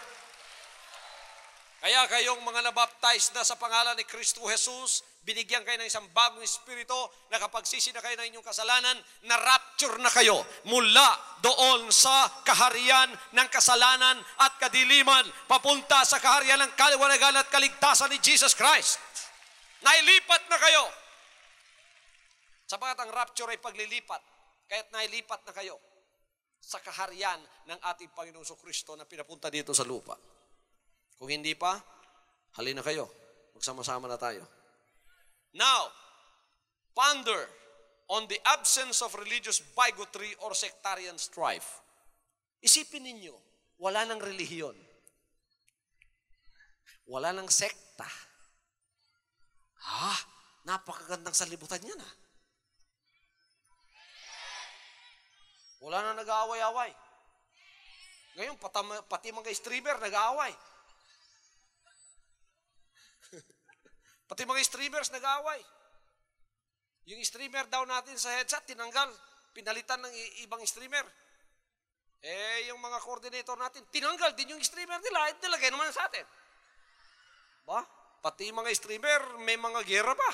Kaya kayong mga nabaptize na sa pangalan ni Kristo Jesus, Binigyan kayo ng isang bagong espiritu, nakapagsisi na kayo ng inyong kasalanan, na-rapture na kayo mula doon sa kaharian ng kasalanan at kadiliman, papunta sa kaharian ng kaliwanagan at kaligtasan ni Jesus Christ. Nailipat na kayo. Sapagat ang rapture ay paglilipat, kaya't nailipat na kayo sa kaharian ng ating Panginoong Kristo na pinapunta dito sa lupa. Kung hindi pa, halina kayo. Magsama-sama na tayo. Now, ponder on the absence of religious bigotry or sectarian strife. Isipin ninyo, wala nang relihiyon. Wala nang sekta. Ha? Napakagandang salibutan yan ha. Wala nang nag-aaway-aaway. Ngayon, pati mga streamer nag-aaway. Pati mga streamers nag-aaway. Yung streamer daw natin sa headset, tinanggal. Pinalitan ng ibang streamer. Eh, yung mga coordinator natin, tinanggal din yung streamer nila at nilagay naman sa atin. Ba? Pati mga streamer, may mga gera pa.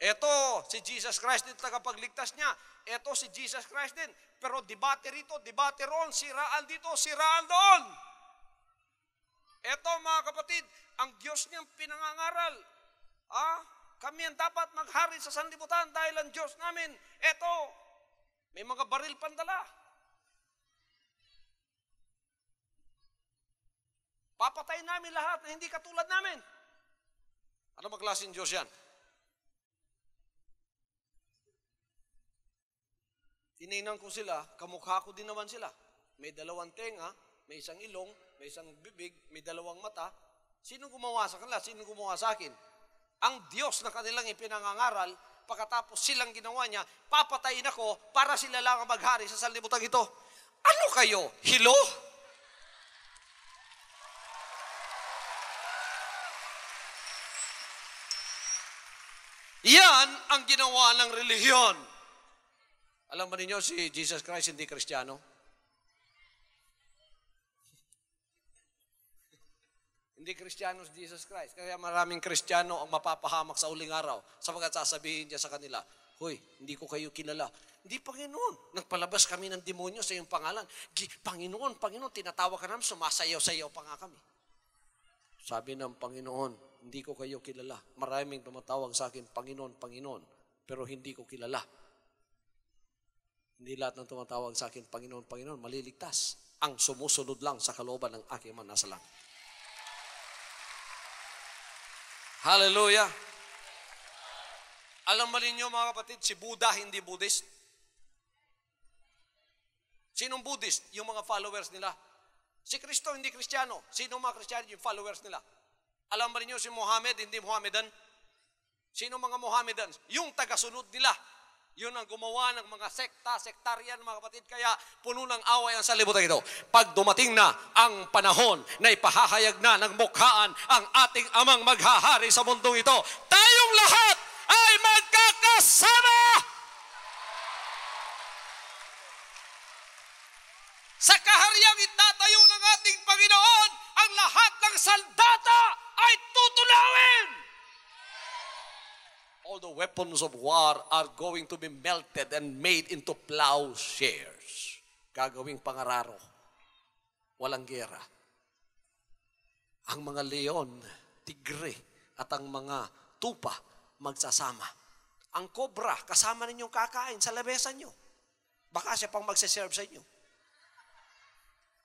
Ito, si Jesus Christ din tagapagligtas niya. Ito, si Jesus Christ din. Pero debate rito, debate roon, siraan dito, siraan doon. Eto mga kapatid, ang Diyos niyang pinangangaral. Ah, kami ang dapat maghari sa sanlibutan dahil ang Diyos namin. Ito, may mga baril pandala. Papatay namin lahat na hindi katulad namin. Ano magklaseng Diyos yan? Tinignan ko sila, kamukha ko din naman sila. May dalawang tenga, may isang ilong, may isang bibig, may dalawang mata, sino gumawa sa kanila? Sino gumawa sa akin? Ang Diyos na kanilang ipinangangaral, pagkatapos silang ginawa niya, papatayin ako para sila lang ang maghari sa salimutan ito. Ano kayo? Hilo? Yan ang ginawa ng relihiyon. Alam ba ninyo si Jesus Christ hindi kristyano? Hindi Kristiyano si Jesus Christ. Kaya maraming Kristiyano ang mapapahamak sa uling araw sapagkat sasabihin niya sa kanila, Hoy, hindi ko kayo kilala. Hindi, Panginoon. Nagpalabas kami ng demonyo sa iyong pangalan. Panginoon, Panginoon, tinatawag ka namin, sumasayaw-sayaw pa nga kami. Sabi ng Panginoon, hindi ko kayo kilala. Maraming tumatawag sa akin, Panginoon, Panginoon, pero hindi ko kilala. Hindi lahat ng tumatawag sa akin, Panginoon, Panginoon, maliligtas. Ang sumusunod lang sa kalooban ng aking man nasa langit. Hallelujah. Alam ba ninyo mga kapatid, si Buddha hindi Buddhist? Sinong Buddhist? Yung mga followers nila. Si Kristo hindi Kristiyano. Sino mga Kristiyano? Yung followers nila. Alam ba ninyo si Muhammad hindi Muhammadan? Sino mga Mohammedans? Yung tagasunod nila. Yun ang gumawa ng mga sekta, sektaryan, mga kapatid. Kaya puno ng away ang salibutan ito. Pag dumating na ang panahon na ipahahayag na ng mukhaan ang ating amang maghahari sa mundong ito, tayong lahat ay magkakasama! Sa kahariyang itatayo ng ating Panginoon ang lahat ng saldata the weapons of war are going to be melted and made into plowshares. Gagawing pangararo. Walang gera. Ang mga leon, tigre, at ang mga tupa magsasama. Ang kobra, kasama ninyong kakain sa lamesa nyo. Baka siya pang magsiserve sa inyo.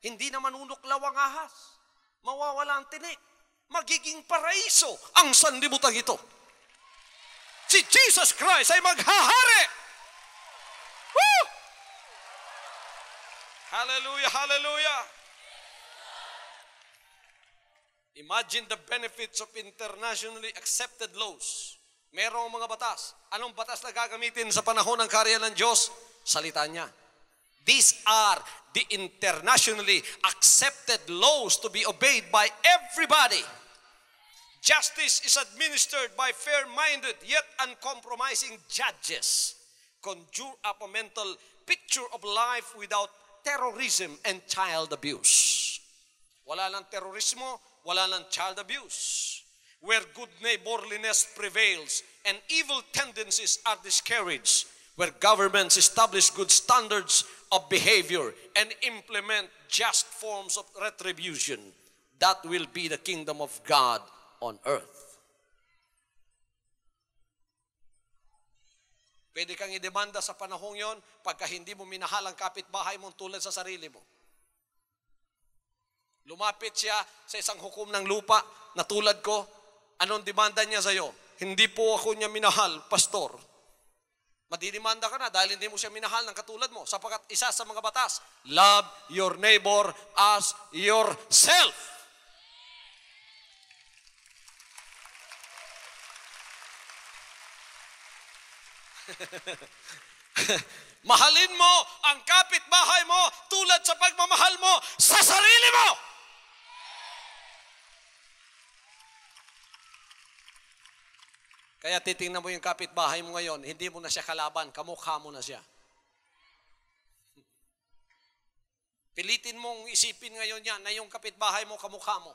Hindi na manunuklaw ang ahas. Mawawala ang tinik. Magiging paraiso ang sanlibutan ito si Jesus Christ ay maghahari. Woo! Hallelujah, hallelujah. Imagine the benefits of internationally accepted laws. Merong mga batas. Anong batas na gagamitin sa panahon ng karya ng Diyos? Salita niya. These are the internationally accepted laws to be obeyed by everybody. Justice is administered by fair-minded yet uncompromising judges. Conjure up a mental picture of life without terrorism and child abuse. Wala ng terorismo, wala ng child abuse. Where good neighborliness prevails and evil tendencies are discouraged. Where governments establish good standards of behavior and implement just forms of retribution. That will be the kingdom of God on earth. Pwede kang idemanda sa panahong yon pagka hindi mo minahal ang kapitbahay mo tulad sa sarili mo. Lumapit siya sa isang hukom ng lupa na tulad ko, anong demanda niya sa iyo? Hindi po ako niya minahal, pastor. Madidimanda ka na dahil hindi mo siya minahal ng katulad mo sapagkat isa sa mga batas, love your neighbor as yourself. Mahalin mo ang kapitbahay mo tulad sa pagmamahal mo sa sarili mo. Kaya titingnan mo yung kapitbahay mo ngayon, hindi mo na siya kalaban, kamukha mo na siya. Pilitin mong isipin ngayon yan na yung kapitbahay mo kamukha mo.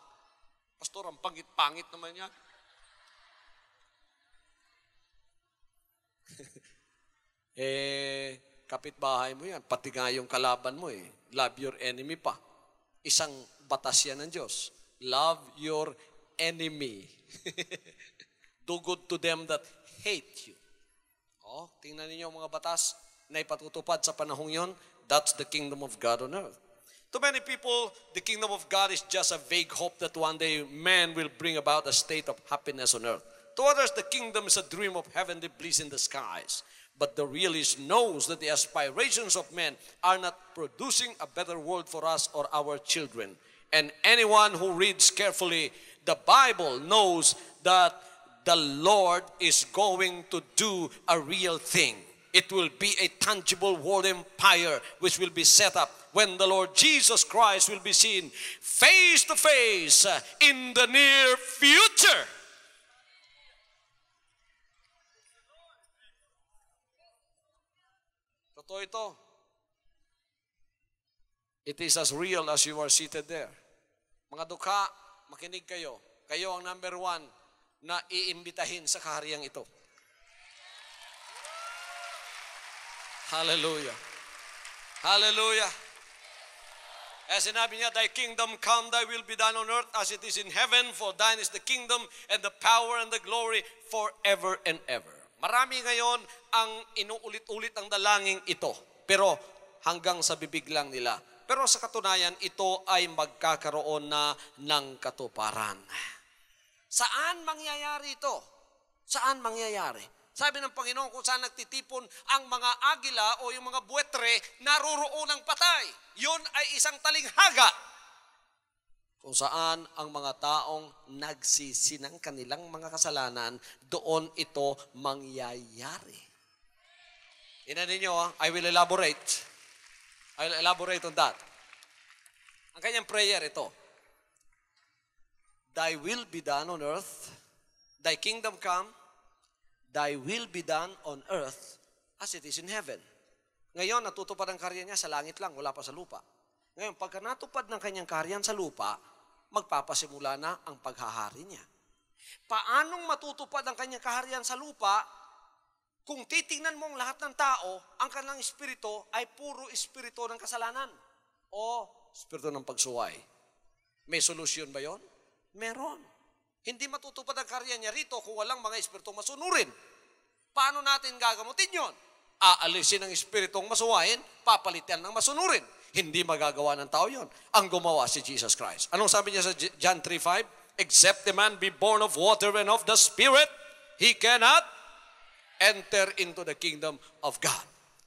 Pastor, ang pangit-pangit naman yan. Eh, kapitbahay mo yan. Pati nga yung kalaban mo eh. Love your enemy pa. Isang batas yan ng Diyos. Love your enemy. Do good to them that hate you. Oh, tingnan ninyo mga batas na ipatutupad sa panahong yon. That's the kingdom of God on earth. To many people, the kingdom of God is just a vague hope that one day man will bring about a state of happiness on earth. To others, the kingdom is a dream of heavenly bliss in the skies. But the realist knows that the aspirations of men are not producing a better world for us or our children. And anyone who reads carefully the Bible knows that the Lord is going to do a real thing. It will be a tangible world empire which will be set up when the Lord Jesus Christ will be seen face to face in the near future. Totoo ito. It is as real as you are seated there. Mga duka, makinig kayo. Kayo ang number one na iimbitahin sa kahariang ito. Hallelujah. Hallelujah. As eh, sinabi niya, Thy kingdom come, Thy will be done on earth as it is in heaven, for thine is the kingdom and the power and the glory forever and ever. Marami ngayon ang inuulit-ulit ang dalangin ito. Pero hanggang sa bibig lang nila. Pero sa katunayan, ito ay magkakaroon na ng katuparan. Saan mangyayari ito? Saan mangyayari? Sabi ng Panginoon kung saan nagtitipon ang mga agila o yung mga buwetre, naroroon ang patay. Yun ay isang talinghaga kung saan ang mga taong nagsisinang kanilang mga kasalanan, doon ito mangyayari. Ina ninyo, ah, I will elaborate. I will elaborate on that. Ang kanyang prayer ito, Thy will be done on earth, Thy kingdom come, Thy will be done on earth as it is in heaven. Ngayon, natutupad ang karya niya sa langit lang, wala pa sa lupa. Ngayon, pagka natupad ng kanyang karyan sa lupa, magpapasimula na ang paghahari niya. Paanong matutupad ang kanyang kaharian sa lupa kung titingnan mo ang lahat ng tao, ang kanilang espiritu ay puro espiritu ng kasalanan o espiritu ng pagsuway. May solusyon ba yon? Meron. Hindi matutupad ang kaharian niya rito kung walang mga espiritu masunurin. Paano natin gagamutin yon? Aalisin ang espiritong masuwain, papalitan ng masunurin. Hindi magagawa ng tao yon. Ang gumawa si Jesus Christ. Anong sabi niya sa John 3.5? Except the man be born of water and of the Spirit, he cannot enter into the kingdom of God.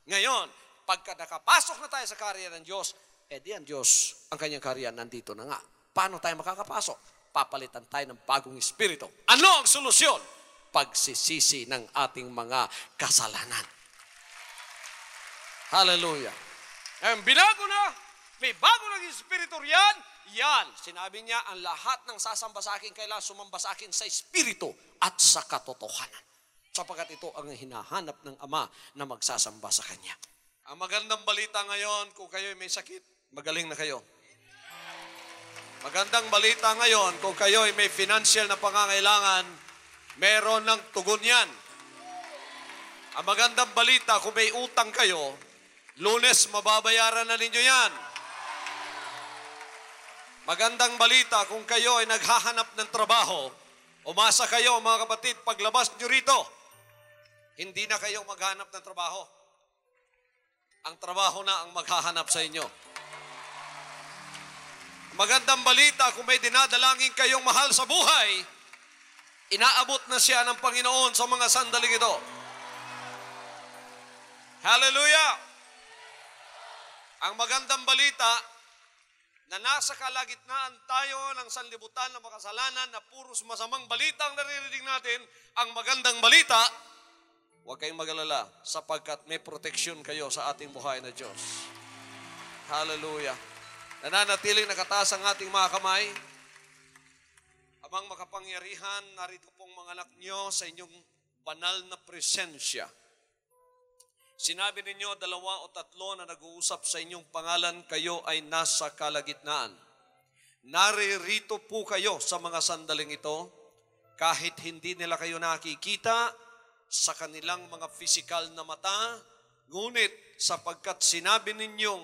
Ngayon, pagka nakapasok na tayo sa karya ng Diyos, eh di ang Diyos, ang kanyang karya nandito na nga. Paano tayo makakapasok? Papalitan tayo ng bagong espiritu. Ano ang solusyon? Pagsisisi ng ating mga kasalanan. Hallelujah. Ang binago na, may bago ng Espiritu riyan, yan. Sinabi niya, ang lahat ng sasamba sa akin, kailangan sumamba sa akin sa Espiritu at sa katotohanan. Sapagat ito ang hinahanap ng Ama na magsasamba sa Kanya. Ang magandang balita ngayon, kung kayo may sakit, magaling na kayo. Magandang balita ngayon, kung kayo may financial na pangangailangan, meron ng tugon yan. Ang magandang balita, kung may utang kayo, Lunes, mababayaran na ninyo yan. Magandang balita kung kayo ay naghahanap ng trabaho, umasa kayo mga kapatid, paglabas nyo rito, hindi na kayo maghanap ng trabaho. Ang trabaho na ang maghahanap sa inyo. Magandang balita kung may dinadalangin kayong mahal sa buhay, inaabot na siya ng Panginoon sa mga sandaling ito. Hallelujah! Ang magandang balita na nasa kalagitnaan tayo ng sanlibutan ng makasalanan na puros masamang balita ang naririnig natin, ang magandang balita, huwag kayong magalala sapagkat may proteksyon kayo sa ating buhay na Diyos. Hallelujah. Nananatiling nakataas ang ating mga kamay. Amang makapangyarihan, narito pong mga anak nyo sa inyong banal na presensya. Sinabi ninyo, dalawa o tatlo na nag-uusap sa inyong pangalan, kayo ay nasa kalagitnaan. Naririto po kayo sa mga sandaling ito, kahit hindi nila kayo nakikita sa kanilang mga physical na mata, ngunit sapagkat sinabi ninyong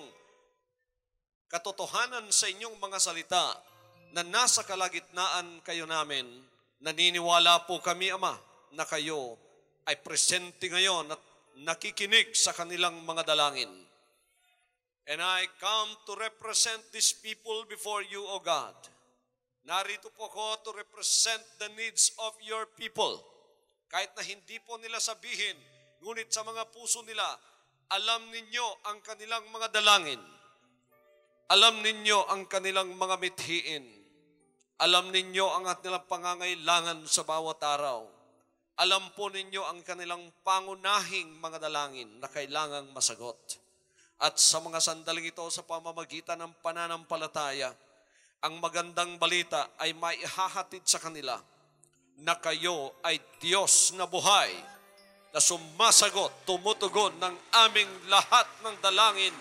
katotohanan sa inyong mga salita na nasa kalagitnaan kayo namin, naniniwala po kami, Ama, na kayo ay presente ngayon at nakikinig sa kanilang mga dalangin. And I come to represent these people before you, O God. Narito po ko to represent the needs of your people. Kahit na hindi po nila sabihin, ngunit sa mga puso nila, alam ninyo ang kanilang mga dalangin. Alam ninyo ang kanilang mga mithiin. Alam ninyo ang at nilang pangangailangan sa bawat araw alam po ninyo ang kanilang pangunahing mga dalangin na kailangang masagot. At sa mga sandaling ito sa pamamagitan ng pananampalataya, ang magandang balita ay maihahatid sa kanila na kayo ay Diyos na buhay na sumasagot, tumutugon ng aming lahat ng dalangin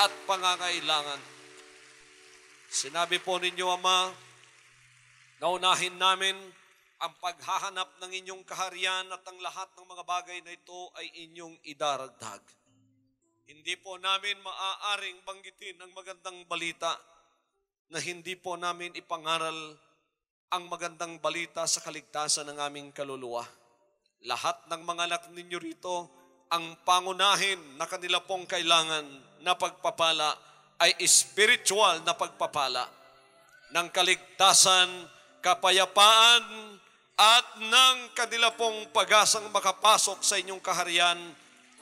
at pangangailangan. Sinabi po ninyo, Ama, naunahin namin ang paghahanap ng inyong kaharian at ang lahat ng mga bagay na ito ay inyong idaragdag. Hindi po namin maaaring banggitin ang magandang balita na hindi po namin ipangaral ang magandang balita sa kaligtasan ng aming kaluluwa. Lahat ng mga anak ninyo rito, ang pangunahin na kanila pong kailangan na pagpapala ay spiritual na pagpapala ng kaligtasan, kapayapaan, at ng kadilapong pong pag-asang makapasok sa inyong kaharian.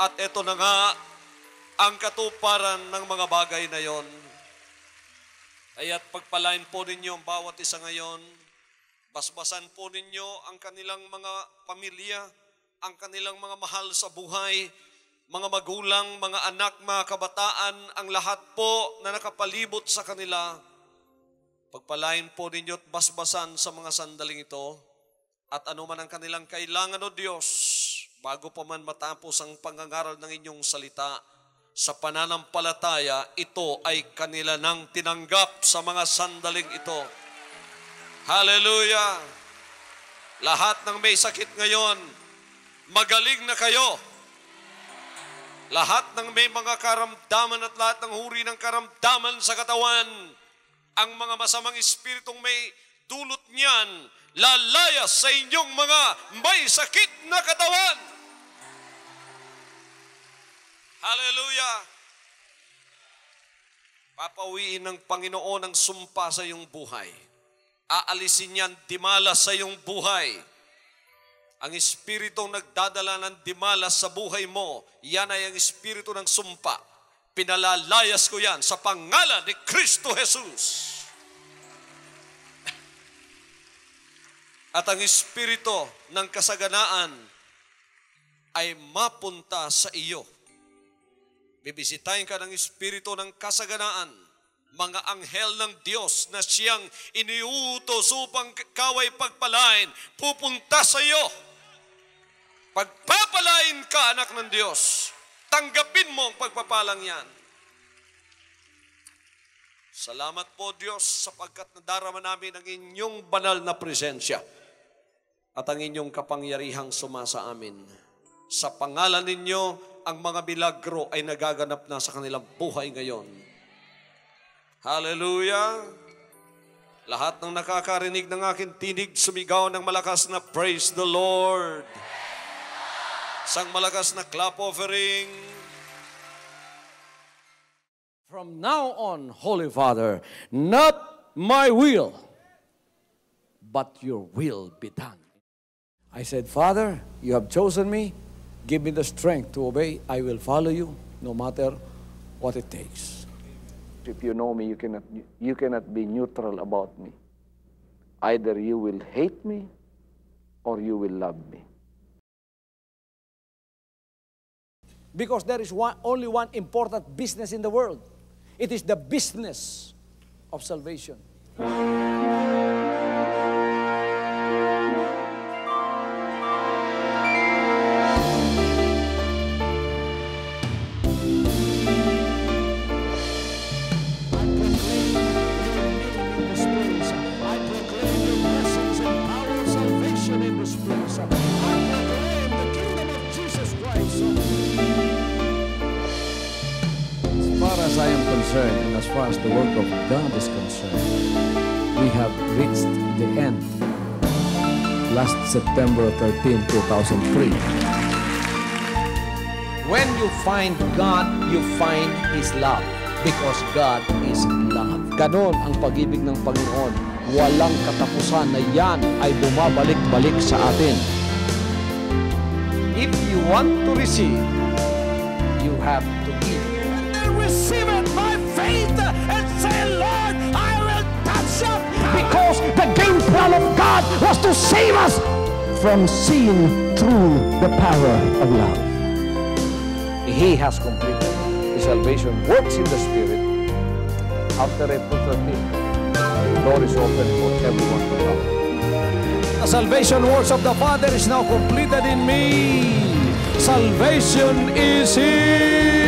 At ito na nga ang katuparan ng mga bagay na yon. Kaya't pagpalain po ninyo ang bawat isa ngayon. Basbasan po ninyo ang kanilang mga pamilya, ang kanilang mga mahal sa buhay, mga magulang, mga anak, mga kabataan, ang lahat po na nakapalibot sa kanila. Pagpalain po ninyo at basbasan sa mga sandaling ito at anuman ang kanilang kailangan o Diyos, bago pa man matapos ang pangangaral ng inyong salita, sa pananampalataya, ito ay kanila nang tinanggap sa mga sandaling ito. Hallelujah! Lahat ng may sakit ngayon, magaling na kayo. Lahat ng may mga karamdaman at lahat ng huri ng karamdaman sa katawan, ang mga masamang espiritong may dulot niyan, lalayas sa inyong mga may sakit na katawan. Hallelujah! Papawiin ng Panginoon ang sumpa sa iyong buhay. Aalisin niyan dimala sa iyong buhay. Ang espiritong nagdadala ng dimala sa buhay mo, yan ay ang espiritu ng sumpa. Pinalalayas ko yan sa pangalan ni Kristo Jesus. at ang espiritu ng kasaganaan ay mapunta sa iyo. Bibisitahin ka ng espiritu ng kasaganaan, mga anghel ng Diyos na siyang iniuutos upang kaway pagpalain, pupunta sa iyo. Pagpapalain ka, anak ng Diyos. Tanggapin mo ang pagpapalang yan. Salamat po Diyos sapagkat nadarama namin ang inyong banal na presensya at ang inyong kapangyarihang suma sa amin. Sa pangalan ninyo, ang mga milagro ay nagaganap na sa kanilang buhay ngayon. Hallelujah! Lahat ng nakakarinig ng aking tinig, sumigaw ng malakas na Praise the Lord! Sang malakas na clap offering. From now on, Holy Father, not my will, but your will be done. I said, Father, you have chosen me. Give me the strength to obey. I will follow you no matter what it takes. If you know me, you cannot, you cannot be neutral about me. Either you will hate me or you will love me. Because there is one, only one important business in the world. It is the business of salvation. September 13, 2003. When you find God, you find His love because God is love. Ganon ang pag-ibig ng Panginoon. Walang katapusan na yan ay bumabalik-balik sa atin. If you want to receive, you have to give. I receive it by faith and say, Lord, I will touch up. Because the game plan of God was to save us from seeing through the power of love. He has completed the salvation works in the Spirit. After April 13th, the door is open for everyone to come. The salvation works of the Father is now completed in me. Salvation is here.